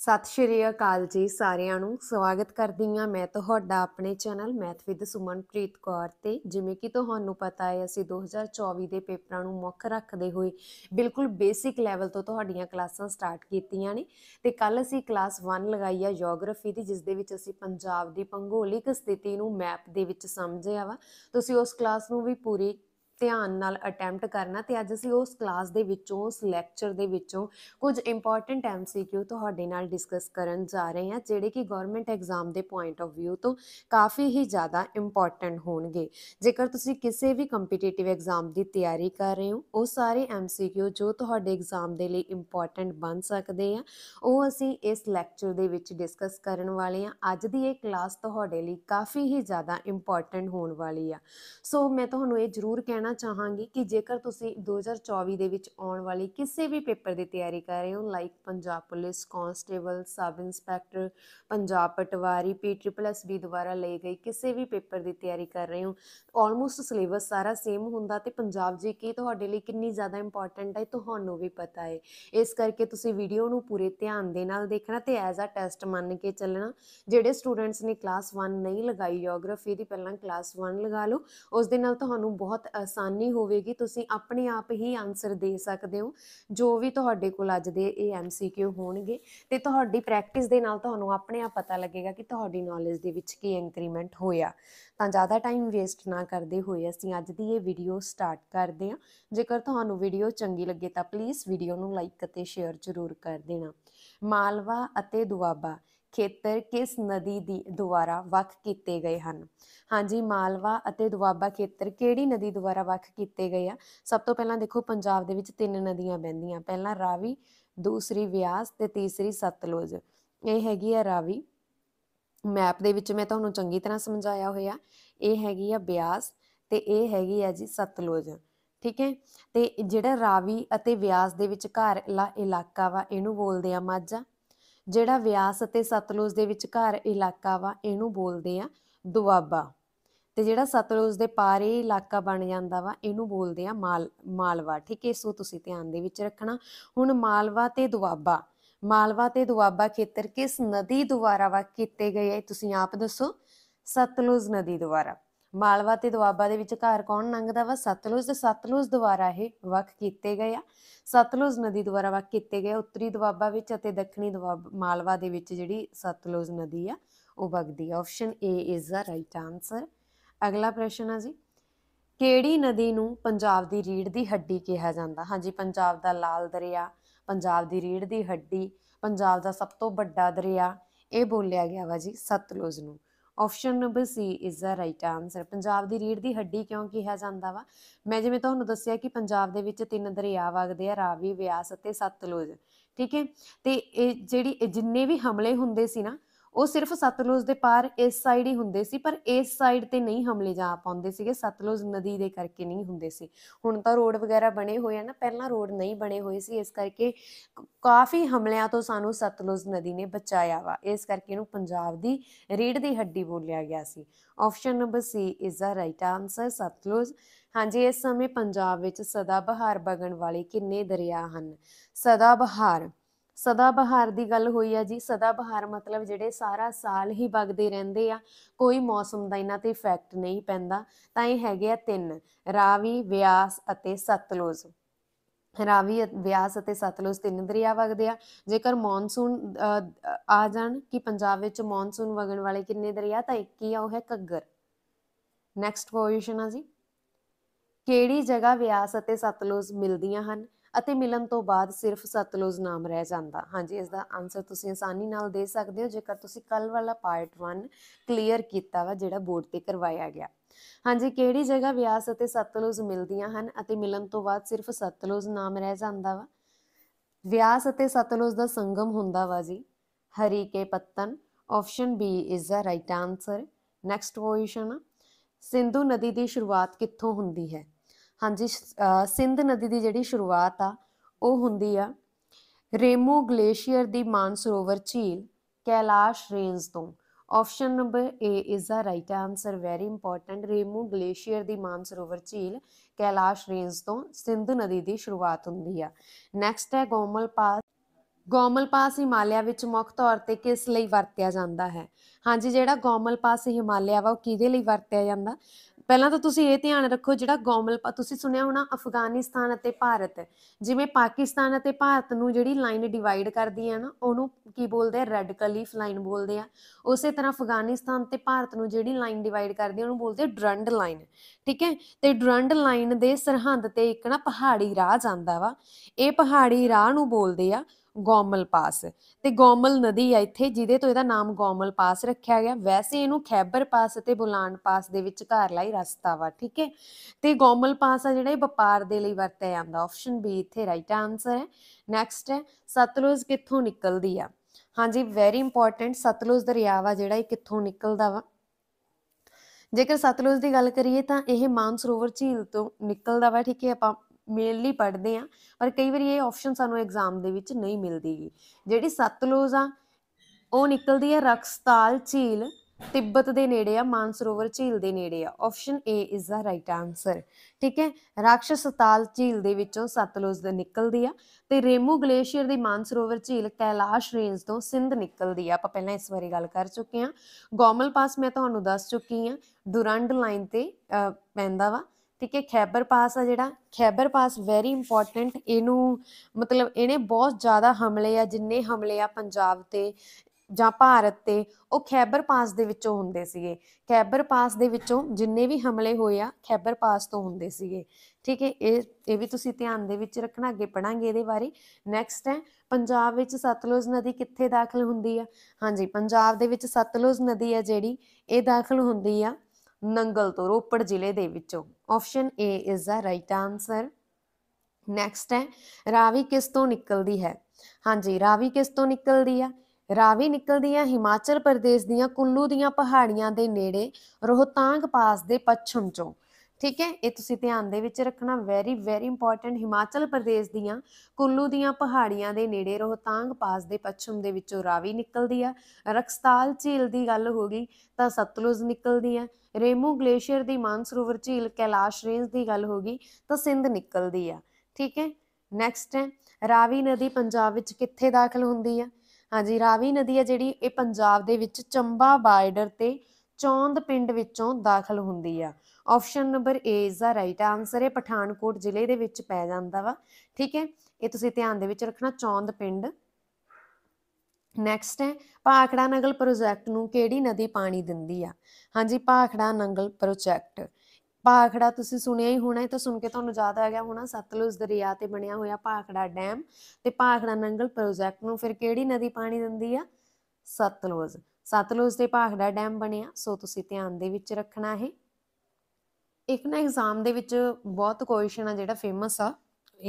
ਸਤਿ ਸ਼੍ਰੀ ਅਕਾਲ ਜੀ ਸਾਰਿਆਂ ਨੂੰ ਸਵਾਗਤ ਕਰਦੀ ਹਾਂ ਮੈਂ ਤੁਹਾਡਾ ਆਪਣੇ channel math with Sumanpreet Kaur ਤੇ ਜਿਵੇਂ ਕਿ ਤੁਹਾਨੂੰ ਪਤਾ ਹੈ ਅਸੀਂ 2024 ਦੇ ਪੇਪਰਾਂ ਨੂੰ ਮੁੱਖ ਰੱਖਦੇ ਹੋਏ ਬਿਲਕੁਲ ਬੇਸਿਕ ਲੈਵਲ ਤੋਂ ਤੁਹਾਡੀਆਂ ਕਲਾਸਾਂ ਸਟਾਰਟ ਕੀਤੀਆਂ ਨੇ ਤੇ ਕੱਲ ਅਸੀਂ ਕਲਾਸ 1 ਲਗਾਈ ਆ ਜੀਓਗ੍ਰਾਫੀ ਦੀ ਜਿਸ ਦੇ ਵਿੱਚ ਅਸੀਂ ਪੰਜਾਬ ਦੀ ਭੂਗੋਲਿਕ ਸਥਿਤੀ ਨੂੰ ਮੈਪ ਦੇ ਵਿੱਚ ਸਮਝਿਆ ਵਾ ਤੁਸੀਂ ਉਸ ਕਲਾਸ ਨੂੰ ਵੀ ਪੂਰੀ ਧਿਆਨ ਨਾਲ ਅਟੈਂਪਟ ਕਰਨਾ ਤੇ ਅੱਜ ਅਸੀਂ ਉਸ ਕਲਾਸ ਦੇ ਵਿੱਚੋਂ ਉਸ ਲੈਕਚਰ ਦੇ ਵਿੱਚੋਂ ਕੁਝ ਇੰਪੋਰਟੈਂਟ ਐਮਸੀਕਿਊ ਤੁਹਾਡੇ ਨਾਲ ਡਿਸਕਸ ਕਰਨ ਜਾ ਰਹੇ ਹਾਂ ਜਿਹੜੇ ਕਿ ਗਵਰਨਮੈਂਟ ਐਗਜ਼ਾਮ ਦੇ ਪੁਆਇੰਟ ਆਫ View ਤੋਂ ਕਾਫੀ ਹੀ ਜ਼ਿਆਦਾ ਇੰਪੋਰਟੈਂਟ ਹੋਣਗੇ ਜੇਕਰ ਤੁਸੀਂ ਕਿਸੇ ਵੀ ਕੰਪੀਟੀਟਿਵ ਐਗਜ਼ਾਮ ਦੀ ਤਿਆਰੀ ਕਰ ਰਹੇ ਹੋ ਉਹ ਸਾਰੇ ਐਮਸੀਕਿਊ ਜੋ ਤੁਹਾਡੇ ਐਗਜ਼ਾਮ ਦੇ ਲਈ ਇੰਪੋਰਟੈਂਟ ਬਣ ਸਕਦੇ ਆ ਉਹ ਅਸੀਂ ਇਸ ਲੈਕਚਰ ਦੇ ਵਿੱਚ ਡਿਸਕਸ ਕਰਨ ਵਾਲੇ ਆ ਅੱਜ ਦੀ ਇਹ ਕਲਾਸ ਤੁਹਾਡੇ ਲਈ ਕਾਫੀ ਹੀ ਜ਼ਿਆਦਾ ਇੰਪੋਰਟੈਂਟ ਹੋਣ ਵਾਲੀ ਆ ਸੋ ਮੈਂ ਤੁਹਾਨੂੰ ਇਹ ਜ਼ਰੂਰ ਕਹਿਣਾ ਕਹਿਣਾ ਚਾਹਾਂਗੀ ਕਿ ਜੇਕਰ ਤੁਸੀਂ 2024 ਦੇ ਵਿੱਚ ਆਉਣ ਵਾਲੀ ਕਿਸੇ ਵੀ ਪੇਪਰ ਦੀ ਤਿਆਰੀ ਕਰ ਰਹੇ ਹੋ like Punjab police constable sub inspector Punjab patwari P triple S B ਦੁਆਰਾ ਲਈ ਗਈ ਕਿਸੇ ਵੀ ਪੇਪਰ ਦੀ ਤਿਆਰੀ ਕਰ ਰਹੇ ਹੋ ਆਲਮੋਸਟ ਸਿਲੇਬਸ ਸਾਰਾ ਸੇਮ ਹੁੰਦਾ ਤੇ ਪੰਜਾਬ ਜੀਕੇ ਤੁਹਾਡੇ ਲਈ ਕਿੰਨੀ ਜ਼ਿਆਦਾ ਇੰਪੋਰਟੈਂਟ ਹੈ ਤੁਹਾਨੂੰ ਵੀ ਪਤਾ ਹੈ ਇਸ ਕਰਕੇ ਤੁਸੀਂ ਵੀਡੀਓ ਨੂੰ ਪੂਰੇ ਧਿਆਨ ਦੇ ਨਾਲ ਦੇਖਣਾ ਤੇ ਐਜ਼ ਆ ਟੈਸਟ ਮੰਨ ਕੇ ਚੱਲਣਾ ਜਿਹੜੇ ਸਟੂਡੈਂਟਸ ਨੇ ਕਲਾਸ 1 ਨਹੀਂ ਲਗਾਈ ਜੀਓਗ੍ਰਾਫੀ ਦੀ ਪਹਿਲਾਂ ਕਲਾਸ 1 ਲਗਾ ਲਓ ਉਸ ਦੇ ਨਾਲ ਤੁਹਾਨੂੰ ਬਹੁਤ ਆਸਾਨੀ ਹੋਵੇਗੀ ਤੁਸੀਂ ਆਪਣੇ ਆਪ ਹੀ ਆਨਸਰ ਦੇ ਸਕਦੇ ਹੋ ਜੋ ਵੀ ਤੁਹਾਡੇ ਕੋਲ ਅੱਜ ਦੇ ਇਹ ਐਮਸੀਕਿਊ ਹੋਣਗੇ ਤੇ ਤੁਹਾਡੀ ਪ੍ਰੈਕਟਿਸ ਦੇ ਨਾਲ ਤੁਹਾਨੂੰ ਆਪਣੇ ਆਪ ਪਤਾ ਲੱਗੇਗਾ ਕਿ ਤੁਹਾਡੀ ਨੌਲੇਜ ਦੇ ਵਿੱਚ ਕੀ ਇੰਕਰੀਮੈਂਟ ਹੋਇਆ ਤਾਂ ਜ਼ਿਆਦਾ ਟਾਈਮ ਵੇਸਟ ਨਾ ਕਰਦੇ ਹੋਏ ਅਸੀਂ ਅੱਜ ਦੀ ਇਹ ਵੀਡੀਓ ਸਟਾਰਟ ਕਰਦੇ ਹਾਂ ਜੇਕਰ ਤੁਹਾਨੂੰ ਵੀਡੀਓ ਚੰਗੀ ਲੱਗੇ ਤਾਂ ਪਲੀਜ਼ ਵੀਡੀਓ ਨੂੰ ਲਾਈਕ ਅਤੇ ਸ਼ੇਅਰ ਜ਼ਰੂਰ ਕਰ ਦੇਣਾ ਮਾਲਵਾ ਅਤੇ ਦੁਆਬਾ ਖੇਤਰ ਕਿਸ ਨਦੀ ਦੀ ਦੁਆਰਾ ਵੱਖ ਕੀਤੇ ਗਏ ਹਨ ਹਾਂਜੀ ਮਾਲਵਾ ਅਤੇ ਦੁਆਬਾ ਖੇਤਰ ਕਿਹੜੀ ਨਦੀ ਦੁਆਰਾ ਵੱਖ ਕੀਤੇ ਗਏ ਆ ਸਭ ਤੋਂ ਪਹਿਲਾਂ ਦੇਖੋ ਪੰਜਾਬ ਦੇ ਵਿੱਚ ਤਿੰਨ ਨਦੀਆਂ ਵਹਿੰਦੀਆਂ ਪਹਿਲਾਂ ਰਾਵੀ ਦੂਸਰੀ ਵਿਆਸ ਤੇ ਤੀਸਰੀ ਸਤਲੁਜ ਇਹ ਹੈਗੀ ਆ ਰਾਵੀ ਮੈਪ ਦੇ ਵਿੱਚ ਮੈਂ ਤੁਹਾਨੂੰ ਚੰਗੀ ਤਰ੍ਹਾਂ ਸਮਝਾਇਆ ਹੋਇਆ ਇਹ ਹੈਗੀ ਆ ਬਿਆਸ ਤੇ ਇਹ ਹੈਗੀ ਆ ਜੀ ਸਤਲੁਜ ਠੀਕ ਹੈ ਤੇ ਜਿਹੜਾ ਰਾਵੀ ਅਤੇ ਵਿਆਸ ਦੇ ਵਿਚਕਾਰ ਇਲਾਕਾ ਵਾ ਇਹਨੂੰ ਬੋਲਦੇ ਆ ਮਾਝਾ ਜਿਹੜਾ ਵਿਆਸ ਅਤੇ ਸਤਲੁਜ ਦੇ ਵਿਚਕਾਰ ਇਲਾਕਾ ਵਾ ਇਹਨੂੰ ਬੋਲਦੇ ਆ ਦੁਆਬਾ ਤੇ ਜਿਹੜਾ ਸਤਲੁਜ ਦੇ ਪਾਰ ਇਹ ਇਲਾਕਾ ਬਣ ਜਾਂਦਾ ਵਾ ਇਹਨੂੰ ਬੋਲਦੇ ਆ ਮਾਲ ਮਾਲਵਾ ਠੀਕ ਹੈ ਸੋ ਤੁਸੀਂ ਧਿਆਨ ਦੇ ਵਿੱਚ ਰੱਖਣਾ ਹੁਣ ਮਾਲਵਾ ਤੇ ਦੁਆਬਾ ਮਾਲਵਾ ਤੇ ਦੁਆਬਾ ਖੇਤਰ ਕਿਸ ਨਦੀ ਦੁਆਰਾ ਵਾ ਕੀਤੇ ਗਏ ਤੁਸੀਂ ਆਪ ਦੱਸੋ ਸਤਲੁਜ ਨਦੀ ਦੁਆਰਾ ਮਾਲਵਾ ਤੇ ਦੁਆਬਾ ਦੇ ਵਿੱਚ ਘਰ ਕੌਣ ਲੰਘਦਾ ਵਾ ਸਤਲੁਜ ਤੇ ਸਤਲੁਜ ਦੁਆਰਾ ਇਹ ਵਕ ਕੀਤੇ ਗਏ ਆ ਸਤਲੁਜ ਨਦੀ ਦੁਆਰਾ ਵਕ ਕੀਤੇ ਗਏ ਉੱਤਰੀ ਦੁਆਬਾ ਵਿੱਚ ਅਤੇ ਦੱਖਣੀ ਦੁਆਬਾ ਮਾਲਵਾ ਦੇ ਵਿੱਚ ਜਿਹੜੀ ਸਤਲੁਜ ਨਦੀ ਆ ਉਹ ਵਗਦੀ ਆ option A is the right answer ਅਗਲਾ ਪ੍ਰਸ਼ਨ ਆ ਜੀ ਕਿਹੜੀ ਨਦੀ ਨੂੰ ਪੰਜਾਬ ਦੀ ਰੀੜ ਦੀ ਹੱਡੀ ਕਿਹਾ ਜਾਂਦਾ ਹਾਂਜੀ ਪੰਜਾਬ ਦਾ ਲਾਲ ਦਰਿਆ ਪੰਜਾਬ ਦੀ ਰੀੜ ਦੀ ਹੱਡੀ ਪੰਜਾਬ ਦਾ ਸਭ ਤੋਂ ਵੱਡਾ ਦਰਿਆ ਇਹ ਬੋਲਿਆ ਗਿਆ ਵਾ ਜੀ ਸਤਲੁਜ ਨੂੰ option number C is the right answer Punjab ਦੀ ਰੀੜ ਦੀ ਹੱਡੀ ਕਿਉਂ ਕਿਹਾ ਜਾਂਦਾ ਵਾ ਮੈਂ ਜਿਵੇਂ ਤੁਹਾਨੂੰ ਦੱਸਿਆ ਕਿ ਪੰਜਾਬ ਦੇ ਵਿੱਚ ਤਿੰਨ ਦਰਿਆ ਵਗਦੇ ਆ ਰਾਵੀ ਵਿਆਸ ਅਤੇ ਸਤਲੁਜ ਠੀਕ ਹੈ ਤੇ ਇਹ ਜਿਹੜੀ ਜਿੰਨੇ ਵੀ ਹਮਲੇ ਹੁੰਦੇ ਸੀ ਨਾ ਉਹ ਸਿਰਫ ਸਤਲੁਜ ਦੇ ਪਾਰ ਇਸ ਸਾਈਡ ਹੀ ਹੁੰਦੇ ਸੀ ਪਰ ਇਸ ਸਾਈਡ ਤੇ ਨਹੀਂ ਹਮਲੇ ਜਾ ਪਾਉਂਦੇ ਸੀਗੇ ਸਤਲੁਜ ਨਦੀ ਦੇ ਕਰਕੇ ਨਹੀਂ ਹੁੰਦੇ ਸੀ ਹੁਣ ਤਾਂ ਰੋਡ ਵਗੈਰਾ ਬਣੇ ਹੋਏ ਆ ਨਾ ਪਹਿਲਾਂ ਰੋਡ ਨਹੀਂ ਬਣੇ ਹੋਏ ਸੀ ਇਸ ਕਰਕੇ ਕਾਫੀ ਹਮਲਿਆਂ ਤੋਂ ਸਾਨੂੰ ਸਤਲੁਜ ਨਦੀ ਨੇ ਬਚਾਇਆ ਵਾ ਇਸ ਕਰਕੇ ਇਹਨੂੰ ਪੰਜਾਬ ਦੀ ਰੀੜ ਦੀ ਹੱਡੀ ਬੋਲਿਆ ਗਿਆ ਸੀ option number C is the right answer Sutlej ਹਾਂਜੀ ਇਸ ਸਮੇਂ ਪੰਜਾਬ ਵਿੱਚ ਸਦਾ ਬਹਾਰ ਵਗਣ ਵਾਲੇ ਕਿੰਨੇ ਦਰਿਆ ਹਨ ਸਦਾ ਬਹਾਰ ਸਦਾ ਬਹਾਰ ਦੀ ਗੱਲ ਹੋਈ ਆ ਜੀ ਸਦਾ ਬਹਾਰ ਮਤਲਬ ਜਿਹੜੇ ਸਾਰਾ ਸਾਲ ਹੀ ਵਗਦੇ ਰਹਿੰਦੇ ਆ ਕੋਈ ਮੌਸਮ ਦਾ ਇਹਨਾਂ ਤੇ ਇਫੈਕਟ ਨਹੀਂ ਪੈਂਦਾ ਤਾਂ ਇਹ ਹੈਗੇ ਆ ਤਿੰਨ ਰਾਵੀ ਵਿਆਸ ਅਤੇ ਸਤਲੁਜ ਰਾਵੀ ਵਿਆਸ ਅਤੇ ਸਤਲੁਜ ਤਿੰਨ ਦਰਿਆ ਵਗਦੇ ਆ ਜੇਕਰ ਮੌਨਸੂਨ ਆ ਜਾਣ ਕਿ ਪੰਜਾਬ ਵਿੱਚ ਮੌਨਸੂਨ ਵਗਣ ਵਾਲੇ ਕਿੰਨੇ ਦਰਿਆ ਤਾਂ ਇੱਕ ਹੀ ਆ ਉਹ ਹੈ ਕੱਗਰ ਨੈਕਸਟ ਕੁਐਸਚਨ ਆ ਜੀ ਕਿਹੜੀ ਜਗ੍ਹਾ ਵਿਆਸ ਅਤੇ ਸਤਲੁਜ ਮਿਲਦੀਆਂ ਹਨ ਅਤੇ ਮਿਲਣ ਤੋਂ ਬਾਅਦ ਸਿਰਫ ਸਤਲੁਜ ਨਾਮ ਰਹਿ ਜਾਂਦਾ ਹਾਂਜੀ ਇਸ ਦਾ ਆਨਸਰ ਤੁਸੀਂ ਆਸਾਨੀ ਨਾਲ ਦੇ ਸਕਦੇ ਹੋ ਜੇਕਰ ਤੁਸੀਂ ਕੱਲ ਵਾਲਾ ਪਾਰਟ 1 ਕਲੀਅਰ ਕੀਤਾ ਵਾ ਜਿਹੜਾ ਬੋਰਡ ਤੇ ਕਰਵਾਇਆ ਗਿਆ ਹਾਂਜੀ ਕਿਹੜੀ ਜਗ੍ਹਾ ਵਿਆਸ ਅਤੇ ਸਤਲੁਜ ਮਿਲਦੀਆਂ ਹਨ ਅਤੇ ਮਿਲਣ ਤੋਂ ਬਾਅਦ ਸਿਰਫ ਸਤਲੁਜ ਨਾਮ ਰਹਿ ਜਾਂਦਾ ਵਾ ਵਿਆਸ ਅਤੇ ਸਤਲੁਜ ਦਾ ਸੰਗਮ ਹੁੰਦਾ ਵਾ ਜੀ Hari ke Pattan option B is the right answer next question Sindhu ਨਦੀ ਦੀ ਸ਼ੁਰੂਆਤ ਕਿੱਥੋਂ ਹੁੰਦੀ ਹੈ ਹਾਂਜੀ ਸਿੰਧ ਨਦੀ ਦੀ ਜਿਹੜੀ ਸ਼ੁਰੂਆਤ ਆ ਉਹ ਹੁੰਦੀ ਆ ਰੇਮੂ ਗਲੇਸ਼ੀਅਰ ਦੀ ਮਾਨਸਰੋਵਰ ਝੀਲ ਕੈਲਾਸ਼ ਰੇਂਜ ਤੋਂ option number A is the right answer very important ਰੇਮੂ ਗਲੇਸ਼ੀਅਰ ਦੀ ਮਾਨਸਰੋਵਰ ਝੀਲ ਕੈਲਾਸ਼ ਰੇਂਜ ਤੋਂ ਸਿੰਧ ਨਦੀ ਦੀ ਸ਼ੁਰੂਆਤ ਹੁੰਦੀ ਆ ਨੈਕਸਟ ਹੈ ਗੋਮਲ ਪਾਸ ਗੋਮਲ ਪਾਸ ਹਿਮਾਲਿਆ ਵਿੱਚ ਮੁੱਖ ਤੌਰ ਤੇ ਕਿਸ ਲਈ ਵਰਤਿਆ ਜਾਂਦਾ ਹੈ ਹਾਂਜੀ ਜਿਹੜਾ ਗੋਮਲ ਪਾਸ ਹਿਮਾਲਿਆ ਵਾ ਉਹ ਕਿਹਦੇ ਲਈ ਵਰਤਿਆ ਜਾਂਦਾ ਪਹਿਲਾਂ ਤਾਂ ਤੁਸੀਂ ਇਹ ਧਿਆਨ ਰੱਖੋ ਜਿਹੜਾ ਪਾ ਤੁਸੀਂ ਸੁਣਿਆ ਹੋਣਾ ਅਫਗਾਨਿਸਤਾਨ ਅਤੇ ਭਾਰਤ ਜਿਵੇਂ ਪਾਕਿਸਤਾਨ ਅਤੇ ਭਾਰਤ ਨੂੰ ਜਿਹੜੀ ਲਾਈਨ ਡਿਵਾਈਡ ਕਰਦੀ ਹੈ ਨਾ ਉਹਨੂੰ ਕੀ ਬੋਲਦੇ ਆ ਰੈੱਡ ਕਲੀਫ ਲਾਈਨ ਬੋਲਦੇ ਆ ਉਸੇ ਤਰ੍ਹਾਂ ਅਫਗਾਨਿਸਤਾਨ ਤੇ ਭਾਰਤ ਨੂੰ ਜਿਹੜੀ ਲਾਈਨ ਡਿਵਾਈਡ ਕਰਦੀ ਉਹਨੂੰ ਬੋਲਦੇ ਆ ਡਰੰਡ ਲਾਈਨ ਠੀਕ ਹੈ ਤੇ ਡਰੰਡ ਲਾਈਨ ਦੇ ਸਰਹੰਦ ਤੇ ਇੱਕ ਨਾ ਪਹਾੜੀ ਰਾਹ ਜਾਂਦਾ ਵਾ ਇਹ ਪਹਾੜੀ ਰਾਹ ਨੂੰ ਬੋਲਦੇ ਆ ਗੋਮਲ ਪਾਸ ਤੇ ਗੋਮਲ ਨਦੀ ਆ ਇੱਥੇ ਜਿਹਦੇ ਤੋਂ ਇਹਦਾ ਨਾਮ ਗੋਮਲ ਪਾਸ ਰੱਖਿਆ ਗਿਆ ਵੈਸੇ ਇਹਨੂੰ ਖੈਬਰ ਪਾਸ ਅਤੇ ਬੁਲਾਨ ਪਾਸ ਦੇ ਵਿੱਚ ਘਾਰ ਲਈ ਰਸਤਾ ਵਾ ਠੀਕ ਹੈ ਤੇ ਗੋਮਲ ਪਾਸ ਆ ਜਿਹੜਾ ਇਹ ਵਪਾਰ ਦੇ ਲਈ ਵਰਤਿਆ ਜਾਂਦਾ ਆਪਸ਼ਨ ਬੀ ਇੱਥੇ ਰਾਈਟ ਆਨਸਰ ਹੈ ਨੈਕਸਟ ਹੈ ਸਤਲੁਜ ਕਿੱਥੋਂ ਨਿਕਲਦੀ ਆ ਹਾਂਜੀ ਵੈਰੀ ਇੰਪੋਰਟੈਂਟ ਸਤਲੁਜ ਦਰਿਆ ਵਾ ਜਿਹੜਾ ਇਹ ਕਿੱਥੋਂ ਨਿਕਲਦਾ ਵਾ ਜੇਕਰ ਸਤਲੁਜ ਦੀ ਗੱਲ ਕਰੀਏ ਤਾਂ ਇਹ ਮਾਨਸਰੋਵਰ ਝੀਲ ਤੋਂ ਨਿਕਲਦਾ ਵਾ ਠੀਕ ਹੈ ਆਪਾਂ ਮੇਨਲੀ ਪੜ੍ਹਦੇ ਆ ਪਰ ਕਈ ਵਾਰੀ ਇਹ ਆਪਸ਼ਨ ਸਾਨੂੰ ਐਗਜ਼ਾਮ ਦੇ ਵਿੱਚ ਨਹੀਂ ਮਿਲਦੀਗੀ ਜਿਹੜੀ ਸਤਲੁਜ ਆ ਉਹ ਨਿਕਲਦੀ ਹੈ ਰਕਸਤਾਲ ਝੀਲ ਤਿੱਬਤ ਦੇ ਨੇੜੇ ਆ ਮਾਨਸਰੋਵਰ ਝੀਲ ਦੇ ਨੇੜੇ ਆ option A is the right answer ਠੀਕ ਹੈ ਰਾਖਸ਼ਸਤਾਲ ਝੀਲ ਦੇ ਵਿੱਚੋਂ ਸਤਲੁਜ ਦੇ ਨਿਕਲਦੀ ਆ ਤੇ ਰੇਮੂ ਗਲੇਸ਼ੀਅਰ ਦੀ ਮਾਨਸਰੋਵਰ ਝੀਲ ਕੈਲਾਸ਼ ਰੇਂਜ ਤੋਂ ਸਿੰਧ ਨਿਕਲਦੀ ਆ ਆਪਾਂ ਪਹਿਲਾਂ ਇਸ ਬਾਰੇ ਗੱਲ ਕਰ ਚੁੱਕੇ ਆ ਗੋਮਲ ਪਾਸ ਮੈਂ ਤੁਹਾਨੂੰ ਦੱਸ ਚੁੱਕੀ ਆ ਡੁਰੰਡ ਲਾਈਨ ਤੇ ਪੈਂਦਾ ਵਾ ਠੀਕ ਹੈ ਖੈਬਰ ਪਾਸ ਆ ਜਿਹੜਾ ਖੈਬਰ ਪਾਸ ਵੈਰੀ ਇੰਪੋਰਟੈਂਟ ਇਹਨੂੰ ਮਤਲਬ ਇਹਨੇ ਬਹੁਤ ਜ਼ਿਆਦਾ ਹਮਲੇ ਆ ਜਿੰਨੇ ਹਮਲੇ ਆ ਪੰਜਾਬ ਤੇ ਜਾਂ ਭਾਰਤ ਤੇ ਉਹ ਖੈਬਰ ਪਾਸ ਦੇ ਵਿੱਚੋਂ ਹੁੰਦੇ ਸੀਗੇ ਖੈਬਰ ਪਾਸ ਦੇ ਵਿੱਚੋਂ ਜਿੰਨੇ ਵੀ ਹਮਲੇ ਹੋਏ ਆ ਖੈਬਰ ਪਾਸ ਤੋਂ ਹੁੰਦੇ ਸੀਗੇ ਠੀਕ ਹੈ ਇਹ ਇਹ ਵੀ ਤੁਸੀਂ ਧਿਆਨ ਦੇ ਵਿੱਚ ਰੱਖਣਾ ਅੱਗੇ ਪੜਾਂਗੇ ਇਹਦੇ ਬਾਰੇ ਨੈਕਸਟ ਹੈ ਪੰਜਾਬ ਵਿੱਚ ਸਤਲੁਜ ਨਦੀ ਕਿੱਥੇ ਦਾਖਲ ਹੁੰਦੀ ਆ ਹਾਂਜੀ ਪੰਜਾਬ ਦੇ ਵਿੱਚ ਸਤਲੁਜ ਨਦੀ ਆ ਜਿਹੜੀ ਇਹ ਦਾਖਲ ਹੁੰਦੀ ਆ ਨੰਗਲ ਤੋਂ ਰੋਪੜ ਜ਼ਿਲ੍ਹੇ ਦੇ ਵਿੱਚੋਂ option A is the right answer next ਹੈ ਰਾਵੀ ਕਿਸ ਤੋਂ ਨਿਕਲਦੀ ਹੈ ਹਾਂਜੀ ਰਾਵੀ ਕਿਸ ਤੋਂ ਨਿਕਲਦੀ ਆ ਰਾਵੀ ਨਿਕਲਦੀ ਹੈ ਹਿਮਾਚਲ ਪ੍ਰਦੇਸ਼ ਦੀਆਂ ਕੁੱਲੂ ਦੀਆਂ ਪਹਾੜੀਆਂ ਦੇ ਨੇੜੇ ਰੋਹਤਾਂਗ ਪਾਸ ਦੇ ਪੱਛਮ ਚੋਂ ਠੀਕ ਹੈ ਇਹ ਤੁਸੀਂ ਧਿਆਨ ਦੇ ਵਿੱਚ ਰੱਖਣਾ very very important Himachal Pradesh ਦੀਆਂ ਕੁੱਲੂ ਦੀਆਂ ਪਹਾੜੀਆਂ ਦੇ ਨੇੜੇ ਰੋਹਤਾਂਗ ਪਾਸ ਦੇ ਪੱਛਮ ਦੇ ਵਿੱਚੋਂ ਰਾਵੀ ਨਿਕਲਦੀ ਆ ਰਕਸਤਾਲ ਝੀਲ ਦੀ ਗੱਲ ਹੋ ਗਈ ਤਾਂ ਸਤਲੁਜ ਨਿਕਲਦੀ ਆ ਰੇਮੂ ਗਲੇਸ਼ੀਅਰ ਦੀ ਮਾਨਸਰੋਵਰ ਝੀਲ ਕੈਲਾਸ਼ ਰੇਂਜ ਦੀ ਗੱਲ ਹੋ ਗਈ ਤਾਂ ਸਿੰਧ ਨਿਕਲਦੀ ਆ ਠੀਕ ਹੈ ਨੈਕਸਟ ਹੈ ਰਾਵੀ ਨਦੀ ਪੰਜਾਬ ਵਿੱਚ ਕਿੱਥੇ ਦਾਖਲ ਹੁੰਦੀ ਆ ਹਾਂਜੀ ਰਾਵੀ ਨਦੀ ਆ ਜਿਹੜੀ ਇਹ ਪੰਜਾਬ ਦੇ ਵਿੱਚ ਚੰਬਾ ਬਾਰਡਰ ਤੇ ਚੌਂਦ ਪਿੰਡ ਵਿੱਚੋਂ ਦਾਖਲ ਹੁੰਦੀ ਆ option number A is the right answer ਹੈ ਪਠਾਨਕੋਟ ਜ਼ਿਲ੍ਹੇ ਦੇ ਵਿੱਚ ਪੈ ਜਾਂਦਾ ਵਾ ਠੀਕ ਹੈ ਇਹ ਤੁਸੀਂ ਧਿਆਨ ਦੇ ਵਿੱਚ ਰੱਖਣਾ ਚੌਂਦ ਪਿੰਡ ਨੈਕਸਟ ਹੈ ਭਾਖੜਾ ਨੰਗਲ ਪ੍ਰੋਜੈਕਟ ਨੂੰ ਕਿਹੜੀ ਨਦੀ ਪਾਣੀ ਦਿੰਦੀ ਆ ਹਾਂਜੀ ਭਾਖੜਾ ਨੰਗਲ ਪ੍ਰੋਜੈਕਟ ਭਾਖੜਾ ਤੁਸੀਂ ਸੁਣਿਆ ਹੀ ਹੋਣਾ ਇਹ ਤਾਂ ਸੁਣ ਕੇ ਤੁਹਾਨੂੰ ਯਾਦ ਆ ਗਿਆ ਹੋਣਾ ਸਤਲੁਜ ਦਰਿਆ ਤੇ ਬਣਿਆ ਹੋਇਆ ਭਾਖੜਾ ਡੈਮ ਤੇ ਭਾਖੜਾ ਨੰਗਲ ਪ੍ਰੋਜੈਕਟ ਨੂੰ ਫਿਰ ਕਿਹੜੀ ਨਦੀ ਪਾਣੀ ਦਿੰਦੀ ਆ ਸਤਲੁਜ ਸਤਲੁਜ ਤੇ ਭਾਖੜਾ ਡੈਮ ਬਣਿਆ ਸੋ ਤੁਸੀਂ ਧਿਆਨ ਦੇ ਵਿੱਚ ਰੱਖਣਾ ਹੈ ਇੱਕ ਨਾ ਐਗਜ਼ਾਮ ਦੇ ਵਿੱਚ ਬਹੁਤ ਕੁਐਸਚਨ ਆ ਜਿਹੜਾ ਫੇਮਸ ਆ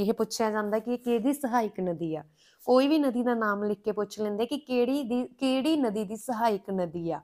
ਇਹ ਪੁੱਛਿਆ ਜਾਂਦਾ ਕਿ ਕਿਹਦੀ ਸਹਾਇਕ ਨਦੀ ਆ ਕੋਈ ਵੀ ਨਦੀ ਦਾ ਨਾਮ ਲਿਖ ਕੇ ਪੁੱਛ ਲੈਂਦੇ ਕਿ ਕਿਹੜੀ ਦੀ ਕਿਹੜੀ ਨਦੀ ਦੀ ਸਹਾਇਕ ਨਦੀ ਆ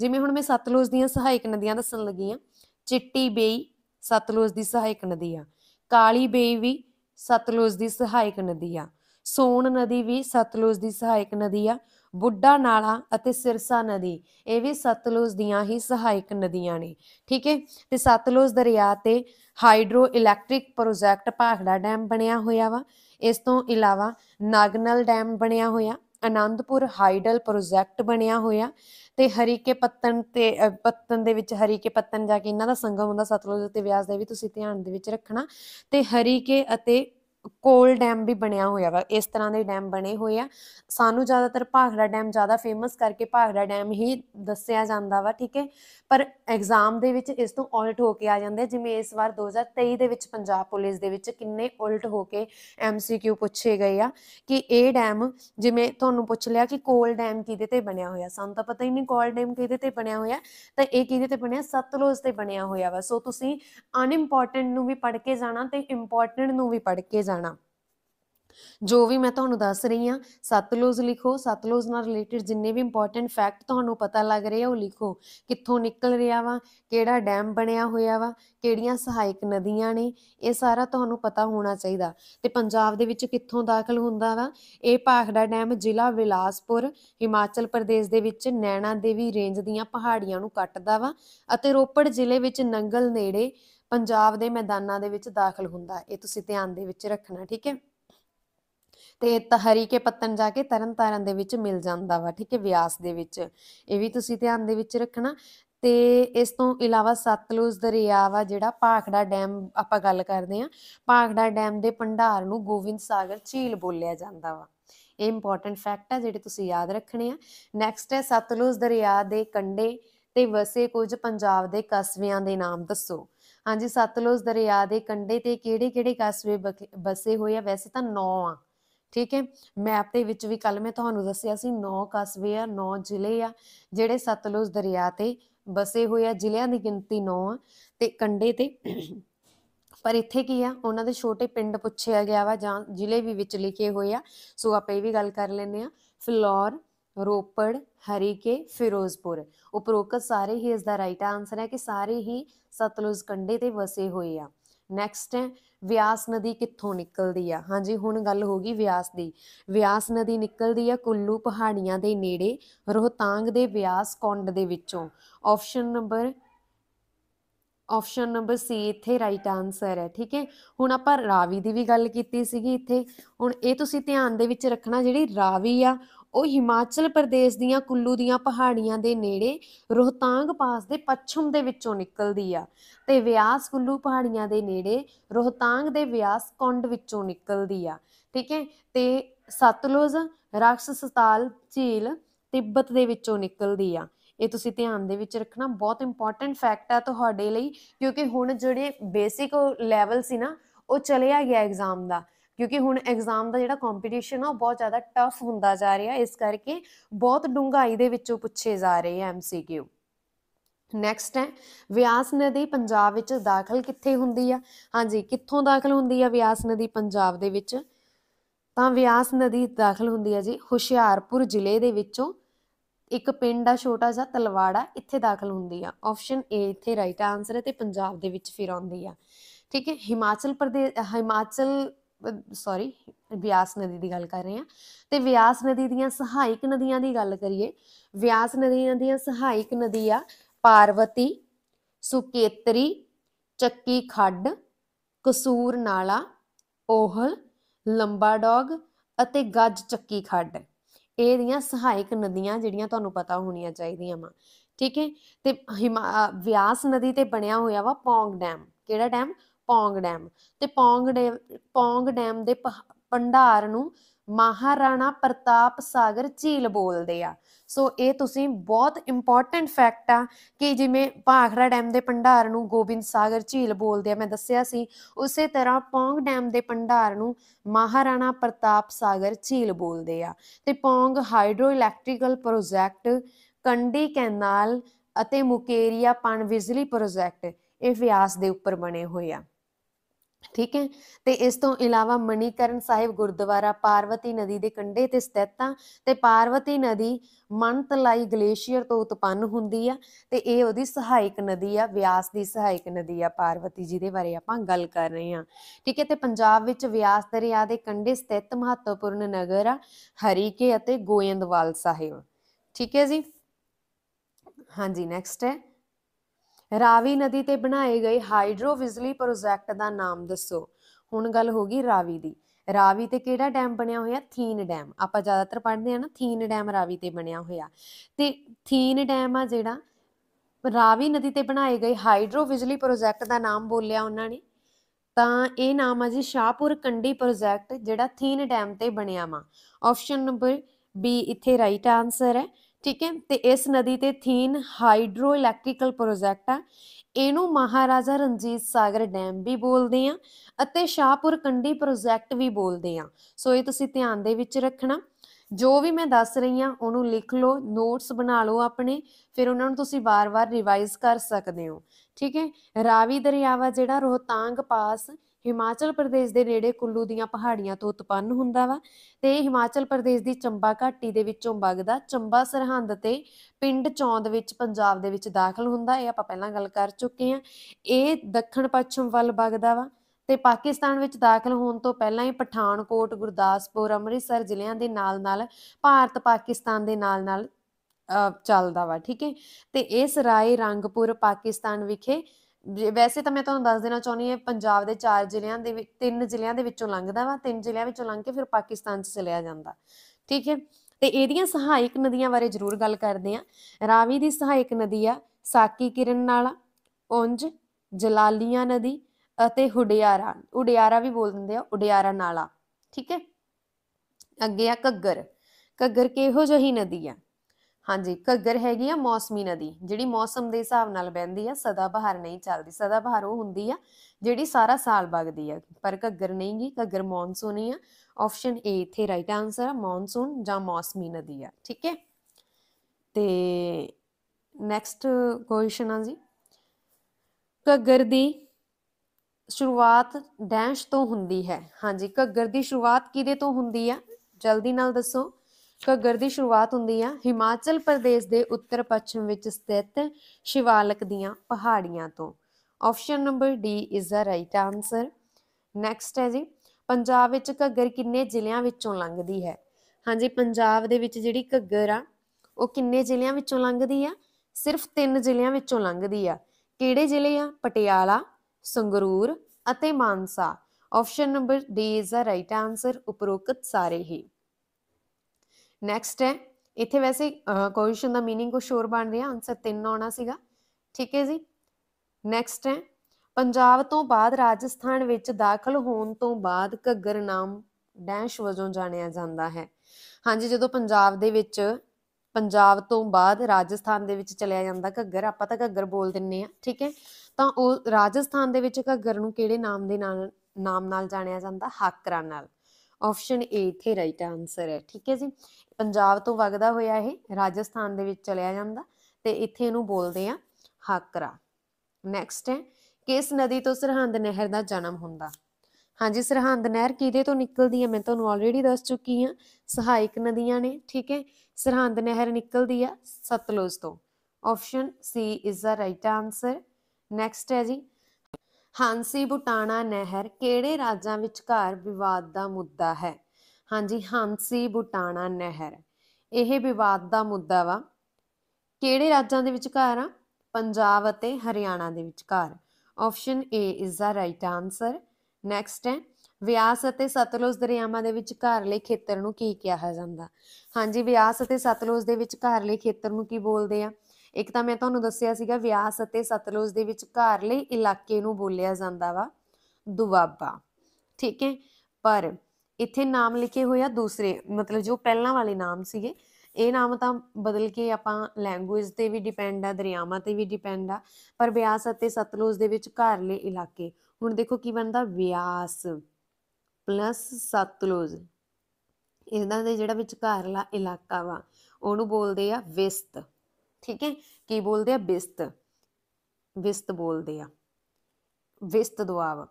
ਜਿਵੇਂ ਹੁਣ ਮੈਂ ਸਤਲੁਜ ਦੀਆਂ ਸਹਾਇਕ ਨਦੀਆਂ ਦੱਸਣ ਲੱਗੀ ਆ ਚਿੱਟੀ ਬੇਈ ਸਤਲੁਜ ਦੀ ਸਹਾਇਕ ਨਦੀ ਆ ਕਾਲੀ ਬੇਈ ਵੀ ਸਤਲੁਜ ਦੀ ਸਹਾਇਕ ਨਦੀ ਆ ਸੋਨ ਨਦੀ ਵੀ ਸਤਲੁਜ ਦੀ ਸਹਾਇਕ ਨਦੀ ਆ ਬੁੱਢਾ ਨਾਲਾ ਅਤੇ ਸਿਰਸਾ ਨਦੀ ਇਹ ਵੀ ਸਤਲੁਜ ਦੀਆਂ ਹੀ ਸਹਾਇਕ ਨਦੀਆਂ ਨੇ ਠੀਕ ਹੈ ਤੇ ਸਤਲੁਜ ਦਰਿਆ ਤੇ hydro electric project Bhakra dam ਬਣਿਆ ਹੋਇਆ ਵਾ ਇਸ ਤੋਂ ਇਲਾਵਾ ਨਾਗਨਲ ਡੈਮ ਬਣਿਆ ਹੋਇਆ ਆਨੰਦਪੁਰ ਹਾਈਡਲ ਪ੍ਰੋਜੈਕਟ ਬਣਿਆ ਹੋਇਆ ਤੇ ਹਰੀਕੇ ਪੱਤਨ ਤੇ ਪੱਤਨ ਦੇ ਵਿੱਚ ਹਰੀਕੇ ਪੱਤਨ ਜਾ ਕੇ ਇਹਨਾਂ ਦਾ ਸੰਗਮ ਹੁੰਦਾ ਸਤਲੁਜ ਤੇ ਵਿਆਸ ਦਾ ਵੀ ਤੁਸੀਂ ਧਿਆਨ ਦੇ ਵਿੱਚ ਰੱਖਣਾ ਤੇ ਹਰੀਕੇ ਅਤੇ ਕੋਲ ਡੈਮ ਵੀ ਬਣਿਆ ਹੋਇਆ ਵਾ ਇਸ ਤਰ੍ਹਾਂ ਦੇ ਡੈਮ ਬਣੇ ਹੋਏ ਆ ਸਾਨੂੰ ਜ਼ਿਆਦਾਤਰ ਭਾਖੜਾ ਡੈਮ ਜ਼ਿਆਦਾ ਫੇਮਸ ਕਰਕੇ ਭਾਖੜਾ ਡੈਮ ਹੀ ਦੱਸਿਆ ਜਾਂਦਾ ਵਾ ਠੀਕ ਹੈ ਪਰ ਐਗਜ਼ਾਮ ਦੇ ਵਿੱਚ ਇਸ ਤੋਂ ਉਲਟ ਹੋ ਕੇ ਆ ਜਾਂਦੇ ਜਿਵੇਂ ਇਸ ਵਾਰ 2023 ਦੇ ਵਿੱਚ ਪੰਜਾਬ ਪੁਲਿਸ ਦੇ ਵਿੱਚ ਕਿੰਨੇ ਉਲਟ ਹੋ ਕੇ ਐਮਸੀਕਿਊ ਪੁੱਛੇ ਗਏ ਆ ਕਿ ਇਹ ਡੈਮ ਜਿਵੇਂ ਤੁਹਾਨੂੰ ਪੁੱਛ ਲਿਆ ਕਿ ਕੋਲ ਡੈਮ ਕਿਹਦੇ ਤੇ ਬਣਿਆ ਹੋਇਆ ਸਾਨੂੰ ਤਾਂ ਪਤਾ ਹੀ ਨਹੀਂ ਕੋਲ ਡੈਮ ਕਿਹਦੇ ਤੇ ਬਣਿਆ ਹੋਇਆ ਤਾਂ ਇਹ ਕਿਹਦੇ ਤੇ ਬਣਿਆ ਸਤਲੁਜ ਤੇ ਬਣਿਆ ਹੋਇਆ ਵਾ ਸੋ ਤੁਸੀਂ ਅਨਇੰਪੋਰਟੈਂਟ ਨੂੰ ਵੀ ਪੜ੍ਹ ਕੇ ਜਾਣਾ ਤੇ ਇੰਪੋਰਟੈਂਟ ਨੂੰ ਵੀ ਪੜ੍ਹ ਕੇ ਜਾਣਾ ਜੋ ਵੀ ਮੈਂ ਤੁਹਾਨੂੰ ਦੱਸ ਰਹੀ ਹਾਂ ਲੋਜ਼ ਲਿਖੋ ਲੋਜ਼ ਨਾਲ ਰਿਲੇਟਡ ਜਿੰਨੇ ਵੀ ਇੰਪੋਰਟੈਂਟ ਫੈਕਟ ਤੁਹਾਨੂੰ ਪਤਾ ਲੱਗ ਰਹੇ ਆ ਉਹ ਲਿਖੋ ਕਿੱਥੋਂ ਨਿਕਲ ਰਿਹਾ ਵਾ ਕਿਹੜਾ ਡੈਮ ਬਣਿਆ ਹੋਇਆ ਵਾ ਕਿਹੜੀਆਂ ਸਹਾਇਕ ਨਦੀਆਂ ਨੇ ਇਹ ਸਾਰਾ ਤੁਹਾਨੂੰ ਪਤਾ ਹੋਣਾ ਚਾਹੀਦਾ ਤੇ ਪੰਜਾਬ ਦੇ ਵਿੱਚ ਕਿੱਥੋਂ ਦਾਖਲ ਹੁੰਦਾ ਵਾ ਇਹ ਪਾਖੜਾ ਡੈਮ ਜ਼ਿਲ੍ਹਾ ਵਿਲਾਸਪੁਰ ਹਿਮਾਚਲ ਪ੍ਰਦੇਸ਼ ਦੇ ਵਿੱਚ ਨੈਣਾ ਦੇਵੀ ਰੇਂਜ ਦੀਆਂ ਪਹਾੜੀਆਂ ਨੂੰ ਕੱਟਦਾ ਵਾ ਅਤੇ ਰੋਪੜ ਜ਼ਿਲ੍ਹੇ ਵਿੱਚ ਨੰਗਲ ਨੇੜੇ ਪੰਜਾਬ ਦੇ ਮੈਦਾਨਾਂ ਦੇ ਵਿੱਚ ਦਾਖਲ ਹੁੰਦਾ ਇਹ ਤੁਸੀਂ ਧਿਆਨ ਦੇ ਵਿੱਚ ਰੱਖਣਾ ਠੀਕ ਹੈ ਤੇ ਤਹਰੀ ਕੇ ਪੱਤਨ ਜਾ ਕੇ ਤਰਨਤਾਰਨ ਦੇ ਵਿੱਚ ਮਿਲ ਜਾਂਦਾ ਵਾ ਠੀਕ ਹੈ ਵਿਆਸ ਦੇ ਵਿੱਚ ਇਹ ਵੀ ਤੁਸੀਂ ਧਿਆਨ ਦੇ ਵਿੱਚ ਰੱਖਣਾ ਤੇ ਇਸ ਤੋਂ ਇਲਾਵਾ ਸਤਲੁਜ ਦਰਿਆ ਵਾ ਜਿਹੜਾ ਭਾਖੜਾ ਡੈਮ ਆਪਾਂ ਗੱਲ ਕਰਦੇ ਆ ਭਾਖੜਾ ਡੈਮ ਦੇ ਭੰਡਾਰ ਨੂੰ ਗੋਵਿੰਦ ਸਾਗਰ ਝੀਲ ਬੋਲਿਆ ਜਾਂਦਾ ਵਾ ਇਹ ਇੰਪੋਰਟੈਂਟ ਫੈਕਟ ਆ ਜਿਹੜੇ ਤੁਸੀਂ ਯਾਦ ਰੱਖਣੇ ਆ ਨੈਕਸਟ ਹੈ ਸਤਲੁਜ ਦਰਿਆ ਦੇ ਕੰਢੇ ਤੇ ਵਸੇ ਕੁਝ ਪੰਜਾਬ ਦੇ ਕਸਬਿਆਂ ਦੇ ਨਾਮ ਦੱਸੋ ਹਾਂਜੀ ਸਤਲੁਜ ਦਰਿਆ ਦੇ ਕੰਢੇ ਤੇ ਕਿਹੜੇ-ਕਿਹੜੇ ਕਸਬੇ ਬਸੇ ਹੋਏ ਆ ਵੈਸੇ ਤਾਂ 9 ਆ ਠੀਕ ਹੈ ਮੈਪ ਦੇ ਵਿੱਚ ਵੀ ਕੱਲ ਮੈਂ ਤੁਹਾਨੂੰ ਦੱਸਿਆ ਸੀ 9 ਕਸਬੇ ਆ 9 ਜ਼ਿਲ੍ਹੇ ਆ ਜਿਹੜੇ ਸਤਲੁਜ ਦਰਿਆ ਤੇ ਬਸੇ ਹੋਏ ਆ ਜ਼ਿਲ੍ਹਿਆਂ ਦੀ ਗਿਣਤੀ 9 ਆ ਤੇ ਕੰਢੇ ਤੇ ਪਰ ਇੱਥੇ ਕੀ ਆ ਉਹਨਾਂ ਦੇ ਛੋਟੇ ਪਿੰਡ ਪੁੱਛਿਆ ਗਿਆ ਵਾ ਜਾਂ ਜ਼ਿਲ੍ਹੇ ਵੀ ਵਿੱਚ ਲਿਖੇ ਹੋਏ ਆ ਸੋ ਆਪਾਂ ਇਹ ਵੀ ਗੱਲ ਕਰ ਲੈਂਦੇ ਆ ਫਲੋਰ ਰੋਪੜ ਹਰੀਕੇ ਫਿਰੋਜ਼ਪੁਰ ਉਪਰੋਕਤ ਸਾਰੇ ਹੀ ਇਸ ਦਾ ਰਾਈਟ ਆਨਸਰ ਹੈ ਕਿ ਸਾਰੇ ਹੀ ਸਤਲੁਜ ਕੰਢੇ ਤੇ ਵਸੇ ਹੋਏ ਆ ਨੈਕਸਟ ਹੈ ਵਿਆਸ ਨਦੀ ਕਿੱਥੋਂ ਨਿਕਲਦੀ ਆ ਹਾਂਜੀ ਹੁਣ ਗੱਲ ਹੋ ਗਈ ਵਿਆਸ ਦੀ ਵਿਆਸ ਨਦੀ ਨਿਕਲਦੀ ਆ ਕੁੱਲੂ ਪਹਾੜੀਆਂ ਦੇ ਨੇੜੇ ਰੋਹਤਾਂਗ ਦੇ ਵਿਆਸ ਕੁੰਡ ਦੇ ਵਿੱਚੋਂ option number option number C ਇੱਥੇ ਰਾਈਟ ਆਨਸਰ ਹੈ ਠੀਕ ਹੈ ਹੁਣ ਆਪਾਂ ਰਾਵੀ ਦੀ ਵੀ ਗੱਲ ਕੀਤੀ ਸੀਗੀ ਇੱਥੇ ਹੁਣ ਇਹ ਤੁਸੀਂ ਧਿਆਨ ਦੇ ਵਿੱਚ ਰੱਖਣਾ ਜਿਹੜੀ ਰਾਵੀ ਆ ਉਹ ਹਿਮਾਚਲ ਪ੍ਰਦੇਸ਼ ਦੀਆਂ ਕੁੱਲੂ ਦੀਆਂ ਪਹਾੜੀਆਂ ਦੇ ਨੇੜੇ ਰੋਹਤਾਂਗ ਪਾਸ ਦੇ ਪੱਛਮ ਦੇ ਵਿੱਚੋਂ ਨਿਕਲਦੀ ਆ ਤੇ ਵਿਆਸ ਕੁੱਲੂ ਪਹਾੜੀਆਂ ਦੇ ਨੇੜੇ ਰੋਹਤਾਂਗ ਦੇ ਵਿਆਸ ਕੁੰਡ ਵਿੱਚੋਂ ਨਿਕਲਦੀ ਆ ਠੀਕ ਹੈ ਤੇ ਸਤਲੁਜ ਸਤਾਲ ਝੀਲ ਤਿੱਬਤ ਦੇ ਵਿੱਚੋਂ ਨਿਕਲਦੀ ਆ ਇਹ ਤੁਸੀਂ ਧਿਆਨ ਦੇ ਵਿੱਚ ਰੱਖਣਾ ਬਹੁਤ ਇੰਪੋਰਟੈਂਟ ਫੈਕਟ ਹੈ ਤੁਹਾਡੇ ਲਈ ਕਿਉਂਕਿ ਹੁਣ ਜਿਹੜੇ ਬੇਸਿਕ ਲੈਵਲ ਸੀ ਨਾ ਉਹ ਚਲਿਆ ਗਿਆ ਐਗਜ਼ਾਮ ਦਾ ਕਿਉਂਕਿ ਹੁਣ ਐਗਜ਼ਾਮ ਦਾ ਜਿਹੜਾ ਕੰਪੀਟੀਸ਼ਨ ਆ ਉਹ ਬਹੁਤ ਜ਼ਿਆਦਾ ਟਫ ਹੁੰਦਾ ਜਾ ਰਿਹਾ ਇਸ ਕਰਕੇ ਬਹੁਤ ਡੂੰਘਾਈ ਦੇ ਵਿੱਚੋਂ ਪੁੱਛੇ ਜਾ ਰਹੇ ਆ ਐਮਸੀਕਿਊ ਨੈਕਸਟ ਹੈ ਵਿਆਸ ਨਦੀ ਪੰਜਾਬ ਵਿੱਚ ਦਾਖਲ ਕਿੱਥੇ ਹੁੰਦੀ ਆ ਹਾਂਜੀ ਕਿੱਥੋਂ ਦਾਖਲ ਹੁੰਦੀ ਆ ਵਿਆਸ ਨਦੀ ਪੰਜਾਬ ਦੇ ਵਿੱਚ ਤਾਂ ਵਿਆਸ ਨਦੀ ਦਾਖਲ ਹੁੰਦੀ ਆ ਜੀ ਹੁਸ਼ਿਆਰਪੁਰ ਜ਼ਿਲ੍ਹੇ ਦੇ ਵਿੱਚੋਂ ਇੱਕ ਪਿੰਡ ਦਾ ਛੋਟਾ ਜਿਹਾ ਤਲਵਾੜਾ ਇੱਥੇ ਦਾਖਲ ਹੁੰਦੀ ਆ ਆਪਸ਼ਨ ਏ ਇੱਥੇ ਰਾਈਟ ਆਨਸਰ ਹੈ ਤੇ ਪੰਜਾਬ ਦੇ ਵਿੱਚ ਫਿਰ ਆਉਂਦੀ ਆ ਠੀਕ ਹੈ ਹਿਮਾਚਲ ਪ੍ਰਦੇਸ਼ ਹਿਮਾਚਲ ਸੌਰੀ ਵਿਆਸ ਨਦੀ ਦੀ ਗੱਲ ਕਰ ਰਹੇ ਆ ਤੇ ਵਿਆਸ ਨਦੀ ਦੀਆਂ ਸਹਾਇਕ ਨਦੀਆਂ ਦੀ ਗੱਲ ਕਰੀਏ ਵਿਆਸ ਨਦੀਆਂ ਦੀਆਂ ਸਹਾਇਕ ਨਦੀ ਆ ਪਾਰਵਤੀ ਸੁਕੇਤਰੀ ਚੱਕੀ ਖੱਡ ਕਸੂਰ ਨਾਲਾ ਓਹਲ ਲੰਬਾ ਡੌਗ ਅਤੇ ਗੱਜ ਚੱਕੀ ਖੱਡ ਇਹ ਦੀਆਂ ਸਹਾਇਕ ਨਦੀਆਂ ਜਿਹੜੀਆਂ ਤੁਹਾਨੂੰ ਪਤਾ ਹੋਣੀਆਂ ਚਾਹੀਦੀਆਂ ਵਾ ਠੀਕ ਹੈ ਤੇ ਵਿਆਸ ਨਦੀ ਤੇ ਬਣਿਆ ਹੋਇਆ ਵਾ ਪੌਂਗ ਡੈਮ ਕਿਹੜਾ ਡੈਮ ਪੌਂਗ ਡੈਮ ਤੇ ਪੌਂਗ ਡੈਮ ਪੌਂਗ ਡੈਮ ਦੇ ਭੰਡਾਰ ਨੂੰ ਮਹਾਰਾਣਾ ਪ੍ਰਤਾਪ ਸਾਗਰ ਝੀਲ ਬੋਲਦੇ ਆ ਸੋ ਇਹ ਤੁਸੀਂ ਬਹੁਤ ਇੰਪੋਰਟੈਂਟ ਫੈਕਟ ਆ ਕਿ ਜਿਵੇਂ ਭਾਖੜਾ ਡੈਮ ਦੇ ਭੰਡਾਰ ਨੂੰ ਗੋਬਿੰਦ ਸਾਗਰ ਝੀਲ ਬੋਲਦੇ ਆ ਮੈਂ ਦੱਸਿਆ ਸੀ ਉਸੇ ਤਰ੍ਹਾਂ ਪੌਂਗ ਡੈਮ ਦੇ ਭੰਡਾਰ ਨੂੰ ਮਹਾਰਾਣਾ ਪ੍ਰਤਾਪ ਸਾਗਰ ਝੀਲ ਬੋਲਦੇ ਆ ਤੇ Pong hydro electrical project Kandi canal ਅਤੇ ਮੁਕੇਰੀਆ ਪਣ ਬਿਜਲੀ ਪ੍ਰੋਜੈਕਟ ਇਹ ਵਿਆਸ ਦੇ ਉੱਪਰ ਬਣੇ ਹੋਏ ਆ ਠੀਕ ਹੈ ਤੇ ਇਸ ਤੋਂ ਇਲਾਵਾ ਮਣੀਕਰਨ ਸਾਹਿਬ ਗੁਰਦੁਆਰਾ ਪਾਰਵਤੀ ਨਦੀ ਦੇ ਕੰਢੇ ਤੇ ਸਥਿਤ ਆ ਤੇ ਪਾਰਵਤੀ ਨਦੀ ਮੰਤਲਾਈ ਗਲੇਸ਼ੀਅਰ ਤੋਂ ਉਤਪੰਨ ਹੁੰਦੀ ਆ ਤੇ ਇਹ ਉਹਦੀ ਸਹਾਇਕ ਨਦੀ ਆ ਵਿਆਸ ਦੀ ਸਹਾਇਕ ਨਦੀ ਆ ਪਾਰਵਤੀ ਜੀ ਦੇ ਬਾਰੇ ਆਪਾਂ ਗੱਲ ਕਰ ਰਹੇ ਆ ਠੀਕ ਹੈ ਤੇ ਪੰਜਾਬ ਵਿੱਚ ਵਿਆਸ ਦਰਿਆ ਦੇ ਕੰਢੇ ਸਥਿਤ ਮਹੱਤਵਪੂਰਨ ਨਗਰ ਆ ਹਰੀਕੇ ਅਤੇ ਗੋਇੰਦਵਾਲ ਸਾਹਿਬ ਠੀਕ ਹੈ ਜੀ ਹਾਂਜੀ ਨੈਕਸਟ ਹੈ ਰਾਵੀ ਨਦੀ ਤੇ ਬਣਾਏ ਗਏ ਹਾਈਡਰੋ ਬਿਜਲੀ ਪ੍ਰੋਜੈਕਟ ਦਾ ਨਾਮ ਦੱਸੋ ਹੁਣ ਗੱਲ ਹੋ ਗਈ ਰਾਵੀ ਦੀ ਰਾਵੀ ਤੇ ਕਿਹੜਾ ਡੈਮ ਬਣਿਆ ਹੋਇਆ ਥੀਨ ਡੈਮ ਆਪਾਂ ਜ਼ਿਆਦਾਤਰ ਪੜ੍ਹਦੇ ਆ ਨਾ ਥੀਨ ਡੈਮ ਰਾਵੀ ਤੇ ਬਣਿਆ ਹੋਇਆ ਤੇ ਥੀਨ ਡੈਮ ਆ ਜਿਹੜਾ ਰਾਵੀ ਨਦੀ ਤੇ ਬਣਾਏ ਗਏ ਹਾਈਡਰੋ ਬਿਜਲੀ ਪ੍ਰੋਜੈਕਟ ਦਾ ਨਾਮ ਬੋਲਿਆ ਉਹਨਾਂ ਨੇ ਤਾਂ ਇਹ ਨਾਮ ਆ ਜੀ ਸ਼ਾਹਪੁਰ ਕੰਡੀ ਪ੍ਰੋਜੈਕਟ ਜਿਹੜਾ ਥੀਨ ਡੈਮ ਤੇ ਬਣਿਆ ਵਾ ਆਪਸ਼ਨ ਨੰਬਰ ਬੀ ਇੱਥੇ ਰਾਈਟ ਆਨਸਰ ਹੈ ਠੀਕ ਹੈ ਤੇ ਇਸ ਨਦੀ ਤੇ ਥੀਨ ਹਾਈਡਰੋ ਇਲੈਕਟ੍ਰੀਕਲ ਪ੍ਰੋਜੈਕਟ ਆ ਇਹਨੂੰ ਮਹਾਰਾਜਾ ਰਣਜੀਤ ਸਾਗਰ ਡੈਮ ਵੀ ਬੋਲਦੇ ਆ ਅਤੇ ਸ਼ਾਹਪੁਰ ਕੰਢੀ ਪ੍ਰੋਜੈਕਟ ਵੀ ਬੋਲਦੇ ਆ ਸੋ ਇਹ ਤੁਸੀਂ ਧਿਆਨ ਦੇ ਵਿੱਚ ਰੱਖਣਾ ਜੋ ਵੀ ਮੈਂ ਦੱਸ ਰਹੀ ਆ ਉਹਨੂੰ ਲਿਖ ਲਓ ਨੋਟਸ ਬਣਾ ਲਓ ਆਪਣੇ ਫਿਰ ਉਹਨਾਂ ਨੂੰ ਤੁਸੀਂ ਵਾਰ-ਵਾਰ ਰਿਵਾਈਜ਼ ਕਰ ਸਕਦੇ ਹੋ ਠੀਕ ਹੈ ਰਾਵੀ ਦਰਿਆਵਾ ਜਿਹੜਾ ਰੋਹਤਾਂਗ ਪਾਸ ਹਿਮਾਚਲ ਪ੍ਰਦੇਸ਼ ਦੇ ਨੇੜੇ ਕੁੱਲੂ ਦੀਆਂ ਪਹਾੜੀਆਂ ਤੋਂ ਉਤਪੰਨ ਹੁੰਦਾ ਵਾ ਤੇ ਹਿਮਾਚਲ ਪ੍ਰਦੇਸ਼ ਦੀ ਚੰਬਾ ਘਾਟੀ ਦੇ ਵਿੱਚੋਂ ਵਗਦਾ ਚੰਬਾ ਸਰਹੰਦ ਤੇ ਪਿੰਡ ਚੌਂਦ ਵਿੱਚ ਪੰਜਾਬ ਦੇ ਵਿੱਚ ਦਾਖਲ ਹੁੰਦਾ ਇਹ ਆਪਾਂ ਪਹਿਲਾਂ ਗੱਲ ਕਰ ਚੁੱਕੇ ਹਾਂ ਇਹ ਦੱਖਣ ਪੱਛਮ ਵੱਲ ਵਗਦਾ ਵਾ ਤੇ ਪਾਕਿਸਤਾਨ ਵਿੱਚ ਦਾਖਲ ਹੋਣ ਤੋਂ ਪਹਿਲਾਂ ਹੀ ਪਠਾਨਕੋਟ ਗੁਰਦਾਸਪੁਰ ਅੰਮ੍ਰਿਤਸਰ ਜ਼ਿਲ੍ਹਿਆਂ ਦੇ ਨਾਲ-ਨਾਲ ਭਾਰਤ ਪਾਕਿਸਤਾਨ ਦੇ ਨਾਲ-ਨਾਲ ਚੱਲਦਾ ਵਾ ਠੀਕ ਹੈ ਤੇ ਇਸ ਰਾਏ ਰੰਗਪੁਰ ਪਾਕਿਸਤਾਨ ਵਿਖੇ ਵੈਸੇ ਤਾਂ ਮੈਂ ਤੁਹਾਨੂੰ ਦੱਸ ਦੇਣਾ ਚਾਹੁੰਦੀ ਹਾਂ ਪੰਜਾਬ ਦੇ ਚਾਰ ਜ਼ਿਲ੍ਹਿਆਂ ਦੇ ਵਿੱਚ ਤਿੰਨ ਜ਼ਿਲ੍ਹਿਆਂ ਦੇ ਵਿੱਚੋਂ ਲੰਘਦਾ ਵਾ ਤਿੰਨ ਜ਼ਿਲ੍ਹਿਆਂ ਵਿੱਚੋਂ ਲੰਘ ਕੇ ਫਿਰ ਪਾਕਿਸਤਾਨ 'ਚ ਚਲਿਆ ਜਾਂਦਾ ਠੀਕ ਹੈ ਤੇ ਇਹਦੀਆਂ ਸਹਾਇਕ ਨਦੀਆਂ ਬਾਰੇ ਜ਼ਰੂਰ ਗੱਲ ਕਰਦੇ ਆ ਰਾਵੀ ਦੀ ਸਹਾਇਕ ਨਦੀ ਆ ਸਾਕੀ ਕਿਰਨ ਨਾਲਾ ਉੰਜ ਜਲਾਲੀਆਂ ਨਦੀ ਅਤੇ ਹੁਡਿਆਰਾ ਹੁਡਿਆਰਾ ਵੀ ਬੋਲ ਦਿੰਦੇ ਆ ਹੁਡਿਆਰਾ ਨਾਲਾ ਠੀਕ ਹੈ ਅੱਗੇ ਆ ਘੱਗਰ ਘੱਗਰ ਕਿਹੋ ਜਿਹੀ ਨਦੀ ਆ ਹਾਂਜੀ ਘੱਗਰ ਹੈਗੀ ਆ ਮੌਸਮੀ ਨਦੀ ਜਿਹੜੀ ਮੌਸਮ ਦੇ ਹਿਸਾਬ ਨਾਲ ਵਹਿੰਦੀ ਆ ਸਦਾ ਬਹਾਰ ਨਹੀਂ ਚੱਲਦੀ ਸਦਾ ਬਹਾਰ ਉਹ ਹੁੰਦੀ ਆ ਜਿਹੜੀ ਸਾਰਾ ਸਾਲ ਵਗਦੀ ਆ ਪਰ ਘੱਗਰ ਨਹੀਂ ਗੀ ਘੱਗਰ ਮੌਨਸੂਨ ਹੀ ਆ ਆਪਸ਼ਨ A ਇਥੇ ਰਾਈਟ ਆਨਸਰ ਆ ਮੌਨਸੂਨ ਜਾਂ ਮੌਸਮੀ ਨਦੀ ਆ ਠੀਕ ਹੈ ਤੇ ਨੈਕਸਟ ਕੁਐਸਚਨ ਆ ਜੀ ਘੱਗਰ ਦੀ ਸ਼ੁਰੂਆਤ ਡੈਸ਼ ਤੋਂ ਹੁੰਦੀ ਹੈ ਹਾਂਜੀ ਘੱਗਰ ਦੀ ਸ਼ੁਰੂਆਤ ਕਿਹਦੇ ਤੋਂ ਹੁੰਦੀ ਆ ਜਲਦੀ ਨਾਲ ਦੱਸੋ ਘੱਗਰ ਦੀ ਸ਼ੁਰੂਆਤ ਹੁੰਦੀ ਆ ਹਿਮਾਚਲ ਪ੍ਰਦੇਸ਼ ਦੇ ਉੱਤਰ ਪੱਛਮ ਵਿੱਚ ਸਥਿਤ ਸ਼ਿਵਾਲਕ ਦੀਆਂ ਪਹਾੜੀਆਂ ਤੋਂ option number D is the right answer next ਹੈ ਜੀ ਪੰਜਾਬ ਵਿੱਚ ਘੱਗਰ ਕਿੰਨੇ ਜ਼ਿਲ੍ਹਿਆਂ ਵਿੱਚੋਂ ਲੰਘਦੀ ਹੈ ਹਾਂਜੀ ਪੰਜਾਬ ਦੇ ਵਿੱਚ ਜਿਹੜੀ ਘੱਗਰ ਆ ਉਹ ਕਿੰਨੇ ਜ਼ਿਲ੍ਹਿਆਂ ਵਿੱਚੋਂ ਲੰਘਦੀ ਆ ਸਿਰਫ 3 ਜ਼ਿਲ੍ਹਿਆਂ ਵਿੱਚੋਂ ਲੰਘਦੀ ਆ ਕਿਹੜੇ ਜ਼ਿਲ੍ਹੇ ਆ ਪਟਿਆਲਾ ਸੰਗਰੂਰ ਅਤੇ Mansa option number D is the right answer ਉਪਰੋਕਤ ਸਾਰੇ ਹੀ ਨੈਕਸਟ ਹੈ ਇੱਥੇ ਵੈਸੇ ਕੁਐਸਚਨ ਦਾ मीनिंग ਕੁਝ ਹੋਰ ਬਣ ਰਿਹਾ ਆਨਸਰ 3 ਆਉਣਾ ਸੀਗਾ ਠੀਕ ਹੈ ਜੀ ਨੈਕਸਟ ਹੈ ਪੰਜਾਬ ਤੋਂ ਬਾਅਦ ਰਾਜਸਥਾਨ ਵਿੱਚ ਦਾਖਲ ਹੋਣ ਤੋਂ ਬਾਅਦ ਘੱਗਰ ਨਾਮ ਡੈਸ਼ ਵਜੋਂ ਜਾਣਿਆ ਜਾਂਦਾ ਹੈ ਹਾਂਜੀ ਜਦੋਂ ਪੰਜਾਬ ਦੇ ਵਿੱਚ ਪੰਜਾਬ ਤੋਂ ਬਾਅਦ ਰਾਜਸਥਾਨ ਦੇ ਵਿੱਚ ਚਲਿਆ ਜਾਂਦਾ ਘੱਗਰ ਆਪਾਂ ਤਾਂ ਘੱਗਰ ਬੋਲ ਦਿੰਨੇ ਆ ਠੀਕ ਹੈ ਤਾਂ ਉਹ ਰਾਜਸਥਾਨ ਦੇ ਵਿੱਚ ਘੱਗਰ ਨੂੰ ਕਿਹੜੇ ਨਾਮ ਦੇ ਨਾਲ ਨਾਮ ਨਾਲ ਜਾਣਿਆ ਜਾਂਦਾ ਹਾਕਰਾ ਨਾਲ ਆਪਸ਼ਨ ਏ ਇਥੇ ਰਾਈਟ ਆਨਸਰ ਹੈ ਠੀਕ ਹੈ ਜੀ ਪੰਜਾਬ ਤੋਂ ਵਗਦਾ ਹੋਇਆ ਇਹ ਰਾਜਸਥਾਨ ਦੇ ਵਿੱਚ ਚਲਿਆ ਜਾਂਦਾ ਤੇ ਇੱਥੇ ਇਹਨੂੰ ਬੋਲਦੇ ਆ ਹਾਕਰਾ ਨੈਕਸਟ ਹੈ ਕਿਸ ਨਦੀ ਤੋਂ ਸਰਹੰਦ ਨਹਿਰ ਦਾ ਜਨਮ ਹੁੰਦਾ ਹਾਂਜੀ ਸਰਹੰਦ ਨਹਿਰ ਕਿਹਦੇ ਤੋਂ ਨਿਕਲਦੀ ਹੈ ਮੈਂ ਤੁਹਾਨੂੰ ਆਲਰੇਡੀ ਦੱਸ ਚੁੱਕੀ ਹਾਂ ਸਹਾਇਕ ਨਦੀਆਂ ਨੇ ਠੀਕ ਹੈ ਸਰਹੰਦ ਨਹਿਰ ਨਿਕਲਦੀ ਆ ਸਤਲੁਜ ਤੋਂ option C is the right answer next ਹੈ ਜੀ ਹਾਂਸੀ ਬੁਟਾਣਾ ਨਹਿਰ ਕਿਹੜੇ ਰਾਜਾਂ ਵਿਚਕਾਰ ਵਿਵਾਦ ਦਾ ਮੁੱਦਾ ਹੈ ਹਾਂਜੀ ਹਾਂਸੀ ਬੁਟਾਣਾ ਨਹਿਰ ਇਹ ਵਿਵਾਦ ਦਾ ਮੁੱਦਾ ਵਾ ਕਿਹੜੇ ਰਾਜਾਂ ਦੇ ਵਿਚਕਾਰ ਆ ਪੰਜਾਬ ਅਤੇ ਹਰਿਆਣਾ ਦੇ ਵਿਚਕਾਰ option A is the right answer next ਹੈ ਵਿਆਸ ਅਤੇ ਸਤਲੁਜ ਦਰਿਆਵਾਂ ਦੇ ਵਿਚਕਾਰਲੇ ਖੇਤਰ ਨੂੰ ਕੀ ਕਿਹਾ ਜਾਂਦਾ ਹਾਂਜੀ ਵਿਆਸ ਅਤੇ ਸਤਲੁਜ ਦੇ ਵਿਚਕਾਰਲੇ ਖੇਤਰ ਨੂੰ ਕੀ ਬੋਲਦੇ ਆ ਇੱਕ ਤਾਂ ਮੈਂ ਤੁਹਾਨੂੰ ਦੱਸਿਆ ਸੀਗਾ ਵਿਆਸ ਅਤੇ ਸਤਲੁਜ ਦੇ ਵਿਚਕਾਰਲੇ ਇਲਾਕੇ ਨੂੰ ਬੋਲਿਆ ਜਾਂਦਾ ਵਾ ਦੁਆਬਾ ਠੀਕ ਹੈ ਪਰ ਇੱਥੇ ਨਾਮ ਲਿਖੇ ਹੋਏ ਆ ਦੂਸਰੇ ਮਤਲਬ ਜੋ ਪਹਿਲਾਂ ਵਾਲੇ ਨਾਮ ਸੀਗੇ ਇਹ ਨਾਮ ਤਾਂ ਬਦਲ ਕੇ ਆਪਾਂ ਲੈਂਗੁਏਜ ਤੇ ਵੀ ਡਿਪੈਂਡ ਆ ਦਰਿਆਵਾਂ ਤੇ ਵੀ ਡਿਪੈਂਡ ਆ ਪਰ ਵਿਆਸ ਅਤੇ ਸਤਲੁਜ ਦੇ ਵਿੱਚ ਲਈ ਇਲਾਕੇ ਹੁਣ ਦੇਖੋ ਕੀ ਬਣਦਾ ਵਿਆਸ ਪਲੱਸ ਸਤਲੁਜ ਇਹਨਾਂ ਦੇ ਜਿਹੜਾ ਵਿਚਕਾਰਲਾ ਇਲਾਕਾ ਵਾ ਉਹਨੂੰ ਬੋਲਦੇ ਆ ਵਿਸਤ ਠੀਕ ਹੈ ਕੀ ਬੋਲਦੇ ਆ ਬਿਸਤ ਵਿਸਤ ਬੋਲਦੇ ਆ Bist Doab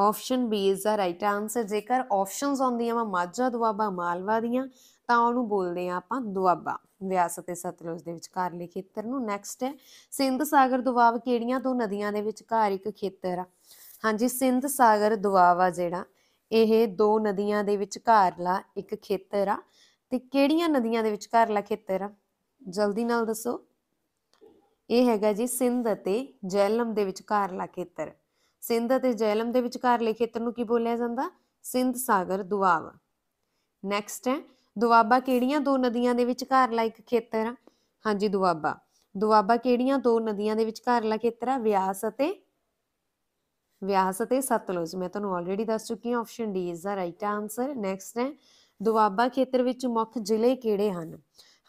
option B is the right answer ਜੇਕਰ ਆਪਸ਼ਨਸ ਆਉਂਦੀਆਂ ਵਾ ਮਾਝਾ ਦੁਆਬਾ ਮਾਲਵਾ ਦੀਆਂ ਤਾਂ ਉਹਨੂੰ ਬੋਲਦੇ ਆ ਆਪਾਂ ਦੁਆਬਾ ਵਿਆਸ ਅਤੇ ਸਤਲੁਜ ਦੇ ਵਿਚਕਾਰਲੇ ਖੇਤਰ ਨੂੰ ਨੈਕਸਟ ਹੈ ਸਿੰਧ ਸਾਗਰ ਦੁਆਬ ਕਿਹੜੀਆਂ ਦੋ ਨਦੀਆਂ ਦੇ ਵਿਚਕਾਰ ਇੱਕ ਖੇਤਰ ਆ ਹਾਂਜੀ ਸਿੰਧ ਸਾਗਰ ਦੁਆਬ ਆ ਜਿਹੜਾ ਇਹ ਦੋ ਨਦੀਆਂ ਦੇ ਵਿਚਕਾਰਲਾ ਇੱਕ ਖੇਤਰ ਆ ਤੇ ਕਿਹੜੀਆਂ ਨਦੀਆਂ ਦੇ ਵਿਚਕਾਰਲਾ ਖੇਤਰ ਆ ਜਲਦੀ ਨਾਲ ਦੱਸੋ ਇਹ ਹੈਗਾ ਜੀ ਸਿੰਧ ਅਤੇ ਜੈਲਮ ਦੇ ਵਿਚਕਾਰਲਾ ਖੇਤਰ ਸਿੰਧ ਅਤੇ ਜੈਲਮ ਦੇ ਵਿਚਕਾਰਲੇ ਖੇਤਰ ਨੂੰ ਕੀ ਬੋਲਿਆ ਜਾਂਦਾ ਸਿੰਧ ਸਾਗਰ ਦੁਆਬ ਨੈਕਸਟ ਹੈ ਦੁਆਬਾ ਕਿਹੜੀਆਂ ਦੋ ਨਦੀਆਂ ਦੇ ਵਿਚਕਾਰਲਾ ਇੱਕ ਖੇਤਰ ਆ ਹਾਂਜੀ ਦੁਆਬਾ ਦੁਆਬਾ ਕਿਹੜੀਆਂ ਦੋ ਨਦੀਆਂ ਦੇ ਵਿਚਕਾਰਲਾ ਖੇਤਰ ਆ ਵਿਆਸ ਅਤੇ ਵਿਆਸ ਅਤੇ ਸਤਲੁਜ ਮੈਂ ਤੁਹਾਨੂੰ ਆਲਰੇਡੀ ਦੱਸ ਚੁੱਕੀ ਹਾਂ option D is the right answer next ਹੈ ਦੁਆਬਾ ਖੇਤਰ ਵਿੱਚ ਮੁੱਖ ਜ਼ਿਲ੍ਹੇ ਕਿਹੜੇ ਹਨ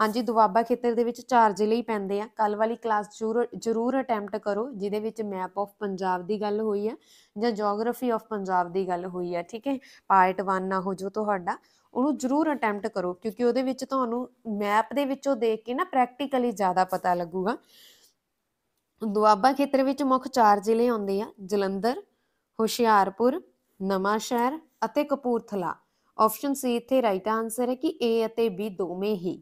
ਹਾਂਜੀ ਦੁਆਬਾ ਖੇਤਰ ਦੇ ਵਿੱਚ ਚਾਰ ਜ਼ਿਲ੍ਹੇ ਹੀ ਪੈਂਦੇ ਆ ਕੱਲ ਵਾਲੀ ਕਲਾਸ ਜ਼ਰੂਰ ਜ਼ਰੂਰ ਅਟੈਂਪਟ ਕਰੋ ਜਿਹਦੇ ਵਿੱਚ ਮੈਪ ਆਫ ਪੰਜਾਬ ਦੀ ਗੱਲ ਹੋਈ ਆ ਜਾਂ ਜੀਓਗ੍ਰਾਫੀ ਆਫ ਪੰਜਾਬ ਦੀ ਗੱਲ ਹੋਈ ਆ ਠੀਕ ਹੈ ਪਾਰਟ 1 ਨਾ ਹੋ ਜੋ ਤੁਹਾਡਾ ਉਹਨੂੰ ਜ਼ਰੂਰ ਅਟੈਂਪਟ ਕਰੋ ਕਿਉਂਕਿ ਉਹਦੇ ਵਿੱਚ ਤੁਹਾਨੂੰ ਮੈਪ ਦੇ ਵਿੱਚੋਂ ਦੇਖ ਕੇ ਨਾ ਪ੍ਰੈਕਟੀਕਲੀ ਜ਼ਿਆਦਾ ਪਤਾ ਲੱਗੂਗਾ ਦੁਆਬਾ ਖੇਤਰ ਵਿੱਚ ਮੁੱਖ ਚਾਰ ਜ਼ਿਲ੍ਹੇ ਆਉਂਦੇ ਆ ਜਲੰਧਰ ਹੁਸ਼ਿਆਰਪੁਰ ਨਵਾਂ ਸ਼ਹਿਰ ਅਤੇ ਕਪੂਰਥਲਾ ਆਪਸ਼ਨ ਸੀ ਇੱਥੇ ਰਾਈਟ ਆਨਸਰ ਹੈ ਕਿ A ਅਤੇ B ਦੋਵੇਂ ਹੀ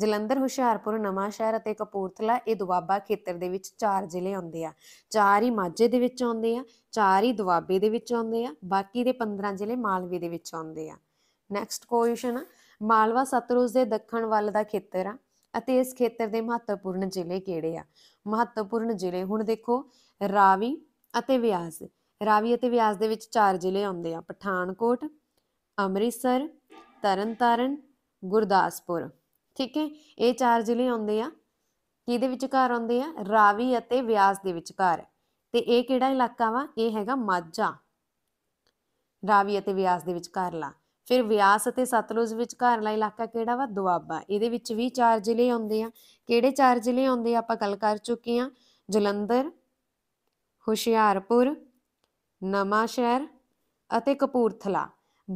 ਜਲੰਧਰ ਹੁਸ਼ਿਆਰਪੁਰ ਨਵਾਂਸ਼ਹਿਰ ਅਤੇ ਕਪੂਰਥਲਾ ਇਹ ਦੁਆਬਾ ਖੇਤਰ ਦੇ ਵਿੱਚ ਚਾਰ ਜ਼ਿਲ੍ਹੇ ਆਉਂਦੇ ਆ ਚਾਰ ਹੀ ਮਾਝੇ ਦੇ ਵਿੱਚ ਆਉਂਦੇ ਆ ਚਾਰ ਹੀ ਦੁਆਬੇ ਦੇ ਵਿੱਚ ਆਉਂਦੇ ਆ ਬਾਕੀ ਦੇ 15 ਜ਼ਿਲ੍ਹੇ ਮਾਲਵੇ ਦੇ ਵਿੱਚ ਆਉਂਦੇ ਆ ਨੈਕਸਟ ਕੁਐਸਚਨ ਮਾਲਵਾ ਸਤਰੂਜ ਦੇ ਦੱਖਣ ਵੱਲ ਦਾ ਖੇਤਰ ਆ ਅਤੇ ਇਸ ਖੇਤਰ ਦੇ ਮਹੱਤਵਪੂਰਨ ਜ਼ਿਲ੍ਹੇ ਕਿਹੜੇ ਆ ਮਹੱਤਵਪੂਰਨ ਜ਼ਿਲ੍ਹੇ ਹੁਣ ਦੇਖੋ ਰਾਵੀ ਅਤੇ ਵਿਆਸ ਰਾਵੀ ਅਤੇ ਵਿਆਸ ਦੇ ਵਿੱਚ ਚਾਰ ਜ਼ਿਲ੍ਹੇ ਆਉਂਦੇ ਆ ਪਠਾਨਕੋਟ ਅੰਮ੍ਰਿਤਸਰ ਤਰਨਤਾਰਨ ਗੁਰਦਾਸਪੁਰ ਠੀਕ ਹੈ ਇਹ ਚਾਰ ਜ਼ਿਲ੍ਹੇ ਆਉਂਦੇ ਆ ਕਿਹਦੇ ਵਿਚਕਾਰ ਆਉਂਦੇ ਆ ਰਾਵੀ ਅਤੇ ਵਿਆਸ ਦੇ ਵਿਚਕਾਰ ਤੇ ਇਹ ਕਿਹੜਾ ਇਲਾਕਾ ਵਾ ਇਹ ਹੈਗਾ ਮਾਝਾ ਰਾਵੀ ਅਤੇ ਵਿਆਸ ਦੇ ਵਿਚਕਾਰਲਾ ਫਿਰ ਵਿਆਸ ਅਤੇ ਸਤਲੁਜ ਵਿਚਕਾਰਲਾ ਇਲਾਕਾ ਕਿਹੜਾ ਵਾ ਦੁਆਬਾ ਇਹਦੇ ਵਿੱਚ ਵੀ ਚਾਰ ਜ਼ਿਲ੍ਹੇ ਆਉਂਦੇ ਆ ਕਿਹੜੇ ਚਾਰ ਜ਼ਿਲ੍ਹੇ ਆਉਂਦੇ ਆ ਆਪਾਂ ਗੱਲ ਕਰ ਚੁੱਕੇ ਆ ਜਲੰਧਰ ਹੁਸ਼ਿਆਰਪੁਰ ਨਮਾਸ਼ਹਿਰ ਅਤੇ ਕਪੂਰਥਲਾ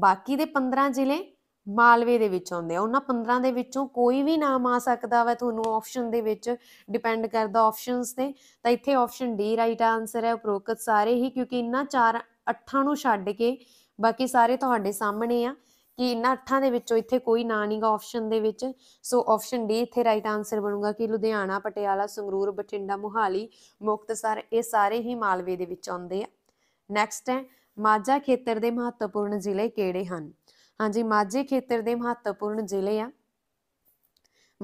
ਬਾਕੀ ਦੇ 15 ਜ਼ਿਲ੍ਹੇ ਮਾਲਵੇ ਦੇ ਵਿੱਚ ਆਉਂਦੇ ਆ ਉਹਨਾਂ 15 ਦੇ ਵਿੱਚੋਂ ਕੋਈ ਵੀ ਨਾਮ ਆ ਸਕਦਾ ਵਾ ਤੁਹਾਨੂੰ ਆਪਸ਼ਨ ਦੇ ਵਿੱਚ ਡਿਪੈਂਡ ਕਰਦਾ ਆਪਸ਼ਨਸ ਤੇ ਤਾਂ ਇੱਥੇ ਆਪਸ਼ਨ ਡੀ ਰਾਈਟ ਆਨਸਰ ਹੈ ਉਪਰੋਕਤ ਸਾਰੇ ਹੀ ਕਿਉਂਕਿ ਇੰਨਾ ਚਾਰ ਅੱਠਾਂ ਨੂੰ ਛੱਡ ਕੇ ਬਾਕੀ ਸਾਰੇ ਤੁਹਾਡੇ ਸਾਹਮਣੇ ਆ ਕਿ ਇੰਨਾ ਅੱਠਾਂ ਦੇ ਵਿੱਚੋਂ ਇੱਥੇ ਕੋਈ ਨਾਂ ਨਹੀਂਗਾ ਆਪਸ਼ਨ ਦੇ ਵਿੱਚ ਸੋ ਆਪਸ਼ਨ ਡੀ ਇੱਥੇ ਰਾਈਟ ਆਨਸਰ ਬਣੂਗਾ ਕਿ ਲੁਧਿਆਣਾ ਪਟਿਆਲਾ ਸੰਗਰੂਰ ਬਠਿੰਡਾ ਮੁਹਾਲੀ ਮੁਕਤਸਰ ਇਹ ਸਾਰੇ ਹੀ ਮਾਲਵੇ ਦੇ ਵਿੱਚ ਆਉਂਦੇ ਆ ਨੈਕਸਟ ਹੈ ਮਾਝਾ ਖੇਤਰ ਦੇ ਮਹੱਤਵਪੂਰਨ ਜ਼ਿਲ੍ਹੇ ਕਿਹੜੇ ਹਨ ਹਾਂਜੀ ਮਾਝੇ ਖੇਤਰ ਦੇ ਮਹੱਤਵਪੂਰਨ ਜ਼ਿਲ੍ਹੇ ਆ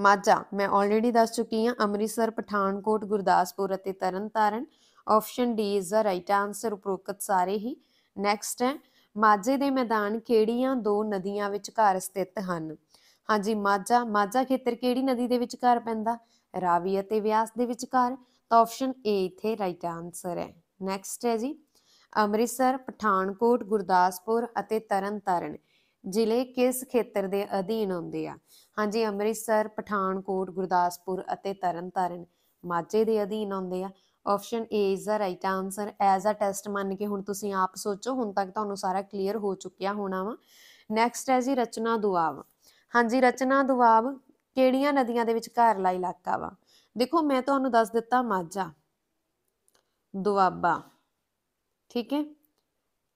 ਮਾਝਾ ਮੈਂ ਆਲਰੇਡੀ ਦੱਸ ਚੁੱਕੀ ਹਾਂ ਅੰਮ੍ਰਿਤਸਰ ਪਠਾਨਕੋਟ ਗੁਰਦਾਸਪੁਰ ਅਤੇ Tarn Taran option D is the right answer ਉਪਰੋਕਤ ਸਾਰੇ ਹੀ ਨੈਕਸਟ ਹੈ ਮਾਝੇ ਦੇ ਮੈਦਾਨ ਕਿਹੜੀਆਂ ਦੋ ਨਦੀਆਂ ਵਿਚਕਾਰ ਸਥਿਤ ਹਨ ਹਾਂਜੀ ਮਾਝਾ ਮਾਝਾ ਖੇਤਰ ਕਿਹੜੀ ਨਦੀ ਦੇ ਵਿਚਕਾਰ ਪੈਂਦਾ ਰਾਵੀ ਅਤੇ ਵਿਆਸ ਦੇ ਵਿਚਕਾਰ ਤਾਂ ਆਪਸ਼ਨ ਏ ਇੱਥੇ ਰਾਈਟ ਆਨਸਰ ਹੈ ਨੈਕਸਟ ਹੈ ਜੀ ਅੰਮ੍ਰਿਤਸਰ ਪਠਾਨਕੋਟ ਗੁਰਦਾਸਪੁਰ ਅਤੇ ਤਰਨਤਾਰਨ ਜ਼ਿਲ੍ਹੇ ਕਿਸ ਖੇਤਰ ਦੇ ਅਧੀਨ ਆਉਂਦੇ ਆ ਹਾਂਜੀ ਅੰਮ੍ਰਿਤਸਰ ਪਠਾਨਕੋਟ ਗੁਰਦਾਸਪੁਰ ਅਤੇ ਤਰਨਤਾਰਨ ਮਾਝੇ ਦੇ ਅਧੀਨ ਆਉਂਦੇ ਆ option A is the right answer as a test ਮੰਨ ਕੇ ਹੁਣ ਤੁਸੀਂ ਆਪ ਸੋਚੋ ਹੁਣ ਤੱਕ ਤੁਹਾਨੂੰ ਸਾਰਾ ਕਲੀਅਰ ਹੋ ਚੁੱਕਿਆ ਹੋਣਾ ਵਾ ਨੈਕਸਟ ਹੈ ਜੀ ਰਚਨਾ ਦੁਆਬ ਹਾਂਜੀ ਰਚਨਾ ਦੁਆਬ ਕਿਹੜੀਆਂ ਨਦੀਆਂ ਦੇ ਲਾ ਇਲਾਕਾ ਵਾ ਦੇਖੋ ਮੈਂ ਤੁਹਾਨੂੰ ਦੱਸ ਦਿੱਤਾ ਮਾਝਾ ਦੁਆਬਾ ਠੀਕ ਹੈ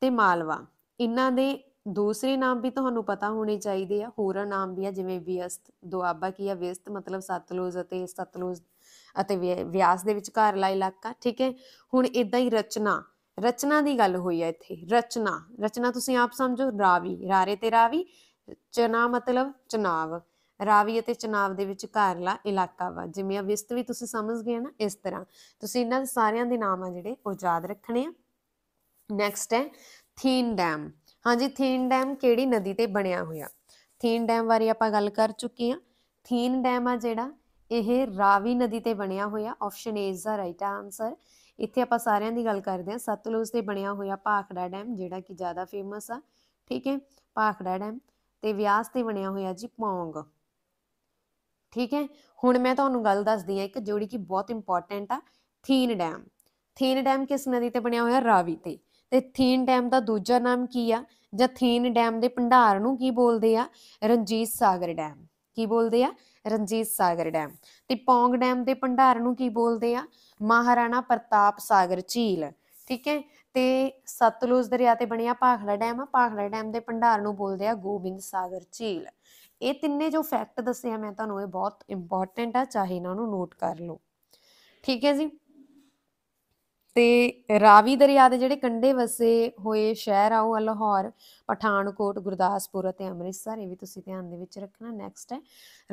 ਤੇ ਮਾਲਵਾ ਇਹਨਾਂ ਦੇ ਦੂਸਰੇ ਨਾਮ ਵੀ ਤੁਹਾਨੂੰ ਪਤਾ ਹੋਣੇ ਚਾਹੀਦੇ ਆ ਹੋਰਾਂ ਨਾਮ ਵੀ ਆ ਜਿਵੇਂ ਵਿਅਸਤ ਦੁਆਬਾ ਕੀ ਆ ਵਿਅਸਤ ਮਤਲਬ ਸਤਲੁਜ ਅਤੇ ਸਤਲੁਜ ਅਤੇ ਵਿਆਸ ਦੇ ਵਿਚਕਾਰਲਾ ਇਲਾਕਾ ਠੀਕ ਹੈ ਹੁਣ ਇਦਾਂ ਹੀ ਰਚਨਾ ਰਚਨਾ ਦੀ ਗੱਲ ਹੋਈ ਆ ਇੱਥੇ ਰਚਨਾ ਰਚਨਾ ਤੁਸੀਂ ਆਪ ਸਮਝੋ ਰਾਵੀ ਰਾਰੇ ਤੇ ਰਾਵੀ ਚਨਾ ਮਤਲਬ ਚਨਾਵ ਰਾਵੀ ਅਤੇ ਚਨਾਵ ਦੇ ਵਿਚਕਾਰਲਾ ਇਲਾਕਾ ਵਾ ਜਿਵੇਂ ਆ ਵਿਸਤ ਵੀ ਤੁਸੀਂ ਸਮਝ ਗਏ ਨਾ ਇਸ ਤਰ੍ਹਾਂ ਤੁਸੀਂ ਇਹਨਾਂ ਸਾਰਿਆਂ ਦੇ ਨਾਮ ਆ ਜਿਹੜੇ ਉਹ ਯਾਦ ਰੱਖਣੇ ਆ ਨੈਕਸਟ ਹੈ ਥੀਨ ਡੈਮ ਹਾਂਜੀ ਥੀਨ ਡੈਮ ਕਿਹੜੀ ਨਦੀ ਤੇ ਬਣਿਆ ਹੋਇਆ ਥੀਨ ਡੈਮ ਬਾਰੇ ਆਪਾਂ ਗੱਲ ਕਰ ਚੁੱਕੇ ਹਾਂ ਥੀਨ ਡੈਮ ਆ ਜਿਹੜਾ ਇਹ ਰਾਵੀ ਨਦੀ ਤੇ ਬਣਿਆ ਹੋਇਆ option A is the right answer ਇੱਥੇ ਆਪਾਂ ਸਾਰਿਆਂ ਦੀ ਗੱਲ ਕਰਦੇ ਹਾਂ ਸਤਲੁਜ ਤੇ ਬਣਿਆ ਹੋਇਆ ਭਾਖੜਾ ਡੈਮ ਜਿਹੜਾ ਕਿ ਜ਼ਿਆਦਾ ਫੇਮਸ ਆ ਠੀਕ ਹੈ ਭਾਖੜਾ ਡੈਮ ਤੇ ਵਿਆਸ ਤੇ ਬਣਿਆ ਹੋਇਆ ਜੀ ਪੌਂਗ ਠੀਕ ਹੈ ਹੁਣ ਮੈਂ ਤੁਹਾਨੂੰ ਗੱਲ ਦੱਸਦੀ ਹਾਂ ਇੱਕ ਜੋੜੀ ਕਿ ਬਹੁਤ ਇੰਪੋਰਟੈਂਟ ਆ ਥੀਨ ਡੈਮ ਥੀਨ ਡੈਮ ਕਿਸ ਨਦੀ ਤੇ ਬਣਿਆ ਹੋਇਆ ਰਾਵੀ ਤੇ ਤੇ ਥੀਨ ਡੈਮ ਦਾ ਦੂਜਾ ਨਾਮ ਕੀ ਆ ਜਾਂ ਥੀਨ ਡੈਮ ਦੇ ਭੰਡਾਰ ਨੂੰ ਕੀ ਬੋਲਦੇ ਆ ਰਣਜੀਤ ਸਾਗਰ ਡੈਮ ਕੀ ਬੋਲਦੇ ਆ ਰਣਜੀਤ ਸਾਗਰ ਡੈਮ ਤੇ ਪੌਂਗ ਡੈਮ ਦੇ ਭੰਡਾਰ ਨੂੰ ਕੀ ਬੋਲਦੇ ਆ ਮਹਾਰਾਣਾ ਪ੍ਰਤਾਪ ਸਾਗਰ ਝੀਲ ਠੀਕ ਹੈ ਤੇ ਸਤਲੁਜ ਦਰਿਆ ਤੇ ਬਣਿਆ ਪਾਖੜਾ ਡੈਮ ਆ ਪਾਖੜਾ ਡੈਮ ਦੇ ਭੰਡਾਰ ਨੂੰ ਬੋਲਦੇ ਆ ਗੋਬਿੰਦ ਸਾਗਰ ਝੀਲ ਇਹ ਤਿੰਨੇ ਜੋ ਫੈਕਟ ਦੱਸੇ ਆ ਮੈਂ ਤੁਹਾਨੂੰ ਇਹ ਬਹੁਤ ਇੰਪੋਰਟੈਂਟ ਆ ਚਾਹੇ ਇਹਨਾਂ ਨੂੰ ਨੋਟ ਕਰ ਲਓ ਠੀਕ ਹੈ ਜੀ ਤੇ ਰਾਵੀ ਦਰਿਆ ਦੇ ਜਿਹੜੇ ਕੰਢੇ ਵਸੇ ਹੋਏ ਸ਼ਹਿਰ ਆਉ ਲਾਹੌਰ ਪਠਾਨਕੋਟ ਗੁਰਦਾਸਪੁਰ ਅਤੇ ਅੰਮ੍ਰਿਤਸਰ ਇਹ ਵੀ ਤੁਸੀਂ ਧਿਆਨ ਦੇ ਵਿੱਚ ਰੱਖਣਾ ਨੈਕਸਟ ਹੈ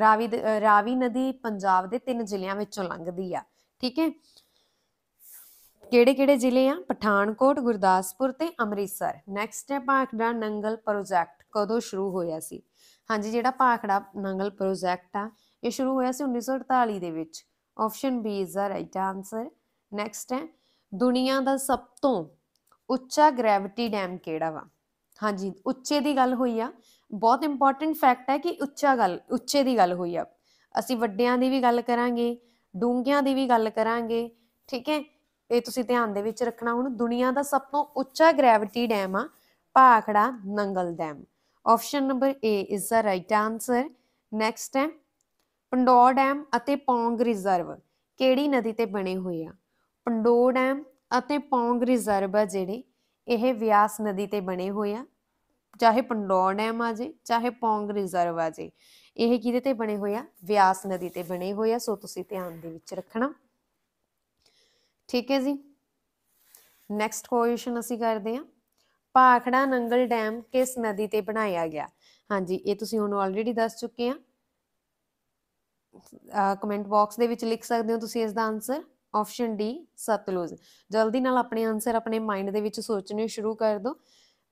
ਰਾਵੀ ਰਾਵੀ ਨਦੀ ਪੰਜਾਬ ਦੇ ਤਿੰਨ ਜ਼ਿਲ੍ਹਿਆਂ ਵਿੱਚੋਂ ਲੰਘਦੀ ਆ ਠੀਕ ਹੈ ਕਿਹੜੇ ਕਿਹੜੇ ਜ਼ਿਲ੍ਹੇ ਆ ਪਠਾਨਕੋਟ ਗੁਰਦਾਸਪੁਰ ਤੇ ਅੰਮ੍ਰਿਤਸਰ ਨੈਕਸਟ ਹੈ ਪਾਖੜਾ ਨੰਗਲ ਪ੍ਰੋਜੈਕਟ ਕਦੋਂ ਸ਼ੁਰੂ ਹੋਇਆ ਸੀ ਹਾਂਜੀ ਜਿਹੜਾ ਪਾਖੜਾ ਨੰਗਲ ਪ੍ਰੋਜੈਕਟ ਆ ਇਹ ਸ਼ੁਰੂ ਹੋਇਆ ਸੀ 1948 ਦੇ ਵਿੱਚ option B is the right answer next ਹੈ ਦੁਨੀਆ ਦਾ ਸਭ ਤੋਂ ਉੱਚਾ ਗ੍ਰੈਵਿਟੀ ਡੈਮ ਕਿਹੜਾ ਵਾ ਹਾਂਜੀ ਉੱਚੇ ਦੀ ਗੱਲ ਹੋਈ ਆ ਬਹੁਤ ਇੰਪੋਰਟੈਂਟ ਫੈਕਟ ਹੈ ਕਿ ਉੱਚਾ ਗੱਲ ਉੱਚੇ ਦੀ ਗੱਲ ਹੋਈ ਆ ਅਸੀਂ ਵੱਡਿਆਂ ਦੀ ਵੀ ਗੱਲ ਕਰਾਂਗੇ ਡੂੰਘਿਆਂ ਦੀ ਵੀ ਗੱਲ ਕਰਾਂਗੇ ਠੀਕ ਹੈ ਇਹ ਤੁਸੀਂ ਧਿਆਨ ਦੇ ਵਿੱਚ ਰੱਖਣਾ ਹੁਣ ਦੁਨੀਆ ਦਾ ਸਭ ਤੋਂ ਉੱਚਾ ਗ੍ਰੈਵਿਟੀ ਡੈਮ ਆ Bhakra Nangal dam option number A is the right answer next ਹੈ ਪੰਡੋਰ ਡੈਮ ਅਤੇ ਪੌਂਗ ਰਿਜ਼ਰਵ ਕਿਹੜੀ ਨਦੀ ਤੇ ਬਣੇ ਹੋਏ ਆ ਪੰਡੋ ਡੈਮ ਅਤੇ ਪੌਂਗ ਰਿਜ਼ਰਵ ਆ ਜਿਹੜੇ ਇਹ ਵਿਆਸ ਨਦੀ ਤੇ ਬਣੇ ਹੋਏ ਆ ਚਾਹੇ ਪੰਡੋ ਡੈਮ ਆ ਜੇ ਚਾਹੇ ਪੌਂਗ ਰਿਜ਼ਰਵ ਆ ਜੇ ਇਹ ਕਿਹਦੇ ਤੇ ਬਣੇ ਹੋਏ ਆ ਵਿਆਸ ਨਦੀ ਤੇ ਬਣੇ ਹੋਏ ਆ ਸੋ ਤੁਸੀਂ ਧਿਆਨ ਦੇ ਵਿੱਚ ਰੱਖਣਾ ਠੀਕ ਹੈ ਜੀ ਨੈਕਸਟ ਕੁਐਸਚਨ ਅਸੀਂ ਕਰਦੇ ਹਾਂ ਭਾਖੜਾ ਨੰਗਲ ਡੈਮ ਕਿਸ ਨਦੀ ਤੇ ਬਣਾਇਆ ਗਿਆ ਹਾਂਜੀ ਇਹ ਤੁਸੀਂ ਹੁਣ ਆਲਰੇਡੀ ਦੱਸ ਚੁੱਕੇ ਆ ਕਮੈਂਟ ਬਾਕਸ ਦੇ ਵਿੱਚ ਲਿਖ ਸਕਦੇ ਹੋ ਤੁਸੀਂ ਇਸ ਦਾ ਆਨਸਰ ਆਪਸ਼ਨ ਡੀ ਸਤਲੁਜ ਜਲਦੀ ਨਾਲ ਆਪਣੇ ਆਨਸਰ ਆਪਣੇ ਮਾਈਂਡ ਦੇ ਵਿੱਚ ਸੋਚਣੇ ਸ਼ੁਰੂ ਕਰ ਦਿਓ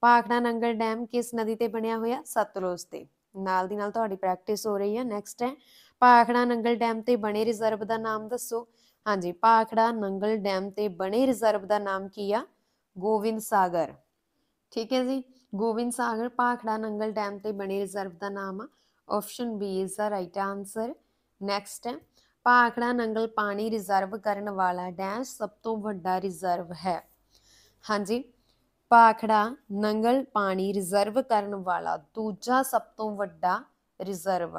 ਪਾਖੜਾ ਨੰਗਲ ਡੈਮ ਕਿਸ ਨਦੀ ਤੇ ਬਣਿਆ ਹੋਇਆ ਸਤਲੁਜ ਤੇ ਨਾਲ ਦੀ ਨਾਲ ਤੁਹਾਡੀ ਪ੍ਰੈਕਟਿਸ ਹੋ ਰਹੀ ਹੈ ਨੈਕਸਟ ਹੈ ਪਾਖੜਾ ਨੰਗਲ ਡੈਮ ਤੇ ਬਣੇ ਰਿਜ਼ਰਵ ਦਾ ਨਾਮ ਦੱਸੋ ਹਾਂਜੀ ਪਾਖੜਾ ਨੰਗਲ ਡੈਮ ਤੇ ਬਣੇ ਰਿਜ਼ਰਵ ਦਾ ਨਾਮ ਕੀ ਆ ਗੋਵਿੰਦ ਸਾਗਰ ਠੀਕ ਹੈ ਜੀ ਗੋਵਿੰਦ ਸਾਗਰ ਪਾਖੜਾ ਨੰਗਲ ਡੈਮ ਤੇ ਬਣੇ ਰਿਜ਼ਰਵ ਦਾ ਨਾਮ ਆ option B is the right answer next ਹੈ ਭਾਖੜਾ ਨੰਗਲ ਪਾਣੀ ਰਿਜ਼ਰਵ ਕਰਨ ਵਾਲਾ ਡੈਮ ਸਭ ਤੋਂ ਵੱਡਾ ਰਿਜ਼ਰਵ ਹੈ ਹਾਂਜੀ ਭਾਖੜਾ ਨੰਗਲ ਪਾਣੀ ਰਿਜ਼ਰਵ ਕਰਨ ਵਾਲਾ ਦੂਜਾ ਸਭ ਤੋਂ ਵੱਡਾ ਰਿਜ਼ਰਵ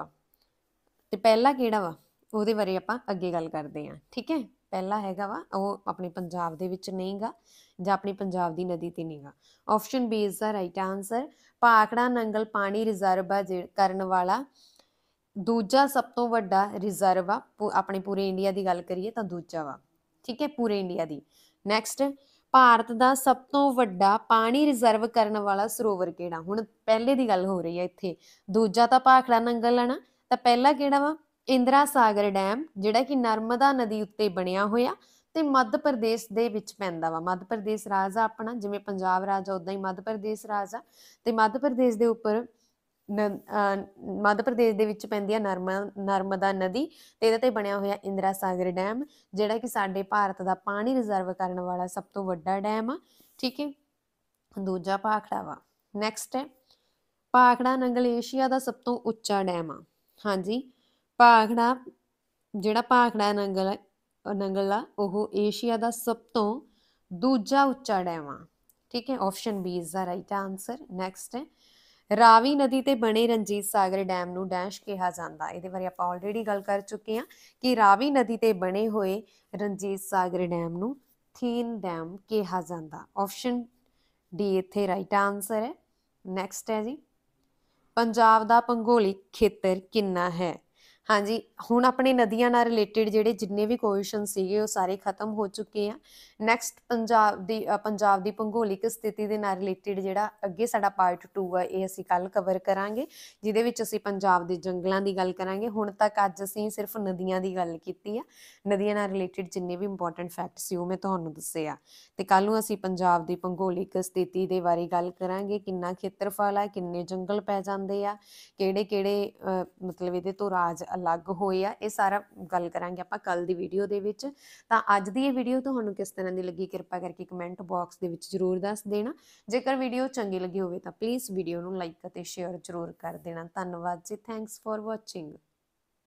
ਤੇ ਪਹਿਲਾ ਕਿਹੜਾ ਵਾ ਉਹਦੇ ਬਾਰੇ ਆਪਾਂ ਅੱਗੇ ਗੱਲ ਕਰਦੇ ਹਾਂ ਠੀਕ ਹੈ ਪਹਿਲਾ ਹੈਗਾ ਵਾ ਉਹ ਆਪਣੇ ਪੰਜਾਬ ਦੇ ਵਿੱਚ ਨਹੀਂਗਾ ਜਾਂ ਆਪਣੀ ਪੰਜਾਬ ਦੀ ਨਦੀ ਤੇ ਨਹੀਂਗਾ option B is the right answer Bhakra Nangal ਪਾਣੀ ਰਿਜ਼ਰਵ ਕਰਨ ਵਾਲਾ ਦੂਜਾ ਸਭ ਤੋਂ ਵੱਡਾ ਰਿਜ਼ਰਵ ਆ ਆਪਣੇ ਪੂਰੇ ਇੰਡੀਆ ਦੀ ਗੱਲ ਕਰੀਏ ਤਾਂ ਦੂਜਾ ਵਾ ਠੀਕ ਹੈ ਪੂਰੇ ਇੰਡੀਆ ਦੀ ਨੈਕਸਟ ਭਾਰਤ ਦਾ ਸਭ ਤੋਂ ਵੱਡਾ ਪਾਣੀ ਰਿਜ਼ਰਵ ਕਰਨ ਵਾਲਾ ਸਰੋਵਰ ਕਿਹੜਾ ਹੁਣ ਪਹਿਲੇ ਦੀ ਗੱਲ ਹੋ ਰਹੀ ਹੈ ਇੱਥੇ ਦੂਜਾ ਤਾਂ ਪਾਖੜਾ ਨੰਗਲ ਹੈ ਨਾ ਤਾਂ ਪਹਿਲਾ ਕਿਹੜਾ ਵਾ ਇੰਦਰਾ ਸਾਗਰ ਡੈਮ ਜਿਹੜਾ ਕਿ ਨਰਮਦਾ ਨਦੀ ਉੱਤੇ ਬਣਿਆ ਹੋਇਆ ਤੇ ਮੱਧ ਪ੍ਰਦੇਸ਼ ਦੇ ਵਿੱਚ ਪੈਂਦਾ ਵਾ ਮੱਧ ਪ੍ਰਦੇਸ਼ ਰਾਜ ਆ ਆਪਣਾ ਜਿਵੇਂ ਪੰਜਾਬ ਰਾਜ ਆ ਉਦਾਂ ਹੀ ਮੱਧ ਪ੍ਰਦੇਸ਼ ਰਾਜ ਆ ਤੇ ਮੱਧ ਪ੍ਰਦੇਸ਼ ਦੇ ਉੱਪਰ ਮੱਧ ਪ੍ਰਦੇਸ਼ ਦੇ ਵਿੱਚ ਪੈਂਦੀ ਹੈ ਨਰਮਦਾ ਨਦੀ ਤੇ ਇਹਦੇ ਤੇ ਬਣਿਆ ਹੋਇਆ ਇੰਦਰਾ ਸਾਗਰ ਡੈਮ ਜਿਹੜਾ ਕਿ ਸਾਡੇ ਭਾਰਤ ਦਾ ਪਾਣੀ ਰਿਜ਼ਰਵ ਕਰਨ ਵਾਲਾ ਸਭ ਤੋਂ ਵੱਡਾ ਡੈਮ ਆ ਠੀਕ ਹੈ ਦੂਜਾ ਭਾਖੜਾ ਵਾ ਨੈਕਸਟ ਹੈ ਭਾਖੜਾ ਨੰਗਲ ਏਸ਼ੀਆ ਦਾ ਸਭ ਤੋਂ ਉੱਚਾ ਡੈਮ ਆ ਹਾਂਜੀ ਭਾਖੜਾ ਜਿਹੜਾ ਭਾਖੜਾ ਨੰਗਲ ਨੰਗਲ ਆ ਉਹ ਏਸ਼ੀਆ ਦਾ ਸਭ ਤੋਂ ਦੂਜਾ ਉੱਚਾ ਡੈਮ ਆ ਠੀਕ ਹੈ option B is the right answer next ਹੈ ਰਾਵੀ ਨਦੀ ਤੇ ਬਣੇ ਰਣਜੀਤ ਸਾਗਰ ਡੈਮ ਨੂੰ ਡੈਸ਼ ਕਿਹਾ ਜਾਂਦਾ ਇਹਦੇ ਬਾਰੇ ਆਪਾਂ ਆਲਰੇਡੀ ਗੱਲ ਕਰ ਚੁੱਕੇ ਹਾਂ ਕਿ ਰਾਵੀ ਨਦੀ ਤੇ ਬਣੇ ਹੋਏ ਰਣਜੀਤ ਸਾਗਰ ਡੈਮ ਨੂੰ ਥੀਨ ਡੈਮ ਕਿਹਾ ਜਾਂਦਾ ਆਪਸ਼ਨ ਡੀ ਇੱਥੇ ਰਾਈਟ ਆਨਸਰ ਹੈ ਨੈਕਸਟ ਹੈ ਜੀ ਪੰਜਾਬ ਦਾ ਭੂਗੋਲਿਕ ਖੇਤਰ ਕਿੰਨਾ ਹੈ ਹਾਂਜੀ ਹੁਣ ਆਪਣੇ ਨਦੀਆਂ ਨਾਲ ਰਿਲੇਟਡ ਜਿਹੜੇ ਜਿੰਨੇ ਵੀ ਕੁਐਸਚਨ ਸੀਗੇ ਉਹ ਸਾਰੇ ਖਤਮ ਹੋ ਚੁੱਕੇ ਆ ਨੈਕਸਟ ਪੰਜਾਬ ਦੀ ਪੰਜਾਬ ਦੀ ਭੂਗੋਲਿਕ ਸਥਿਤੀ ਦੇ ਨਾਲ ਰਿਲੇਟਡ ਜਿਹੜਾ ਅੱਗੇ ਸਾਡਾ ਪਾਰਟ 2 ਆ ਇਹ ਅਸੀਂ ਕੱਲ ਕਵਰ ਕਰਾਂਗੇ ਜਿਹਦੇ ਵਿੱਚ ਅਸੀਂ ਪੰਜਾਬ ਦੇ ਜੰਗਲਾਂ ਦੀ ਗੱਲ ਕਰਾਂਗੇ ਹੁਣ ਤੱਕ ਅੱਜ ਅਸੀਂ ਸਿਰਫ ਨਦੀਆਂ ਦੀ ਗੱਲ ਕੀਤੀ ਆ ਨਦੀਆਂ ਨਾਲ ਰਿਲੇਟਡ ਜਿੰਨੇ ਵੀ ਇੰਪੋਰਟੈਂਟ ਫੈਕਟ ਸੀ ਉਹ ਮੈਂ ਤੁਹਾਨੂੰ ਦੱਸੇ ਆ ਤੇ ਕੱਲ ਨੂੰ ਅਸੀਂ ਪੰਜਾਬ ਦੀ ਭੂਗੋਲਿਕ ਸਥਿਤੀ ਦੇ ਬਾਰੇ ਗੱਲ ਕਰਾਂਗੇ ਕਿੰਨਾ ਖੇਤਰਫਲ ਆ ਕਿੰਨੇ ਜੰਗਲ ਪੈ ਜਾਂਦੇ ਆ ਕਿਹੜੇ ਕਿਹੜੇ ਮਤਲਬ ਇਹਦੇ ਤੋਂ ਰਾਜ ਅਲੱਗ ਹੋਏ ਆ ਇਹ ਸਾਰਾ ਗੱਲ ਕਰਾਂਗੇ ਆਪਾਂ ਕੱਲ ਦੀ ਵੀਡੀਓ ਦੇ ਵਿੱਚ ਤਾਂ ਅੱਜ ਦੀ ਇਹ ਵੀਡੀਓ ਤੁਹਾਨੂੰ ਕਿਸ ਤਰ੍ਹਾਂ ਦੀ ਲੱਗੀ ਕਿਰਪਾ ਕਰਕੇ ਕਮੈਂਟ ਬਾਕਸ ਦੇ ਵਿੱਚ ਜ਼ਰੂਰ ਦੱਸ ਦੇਣਾ ਜੇਕਰ ਵੀਡੀਓ ਚੰਗੀ ਲੱਗੀ ਹੋਵੇ ਤਾਂ ਪਲੀਜ਼ ਵੀਡੀਓ ਨੂੰ ਲਾਈਕ ਅਤੇ ਸ਼ੇਅਰ ਜ਼ਰੂਰ ਕਰ ਦੇਣਾ ਧੰਨਵਾਦ ਜੀ ਥੈਂਕਸ ਫॉर ਵਾਚਿੰਗ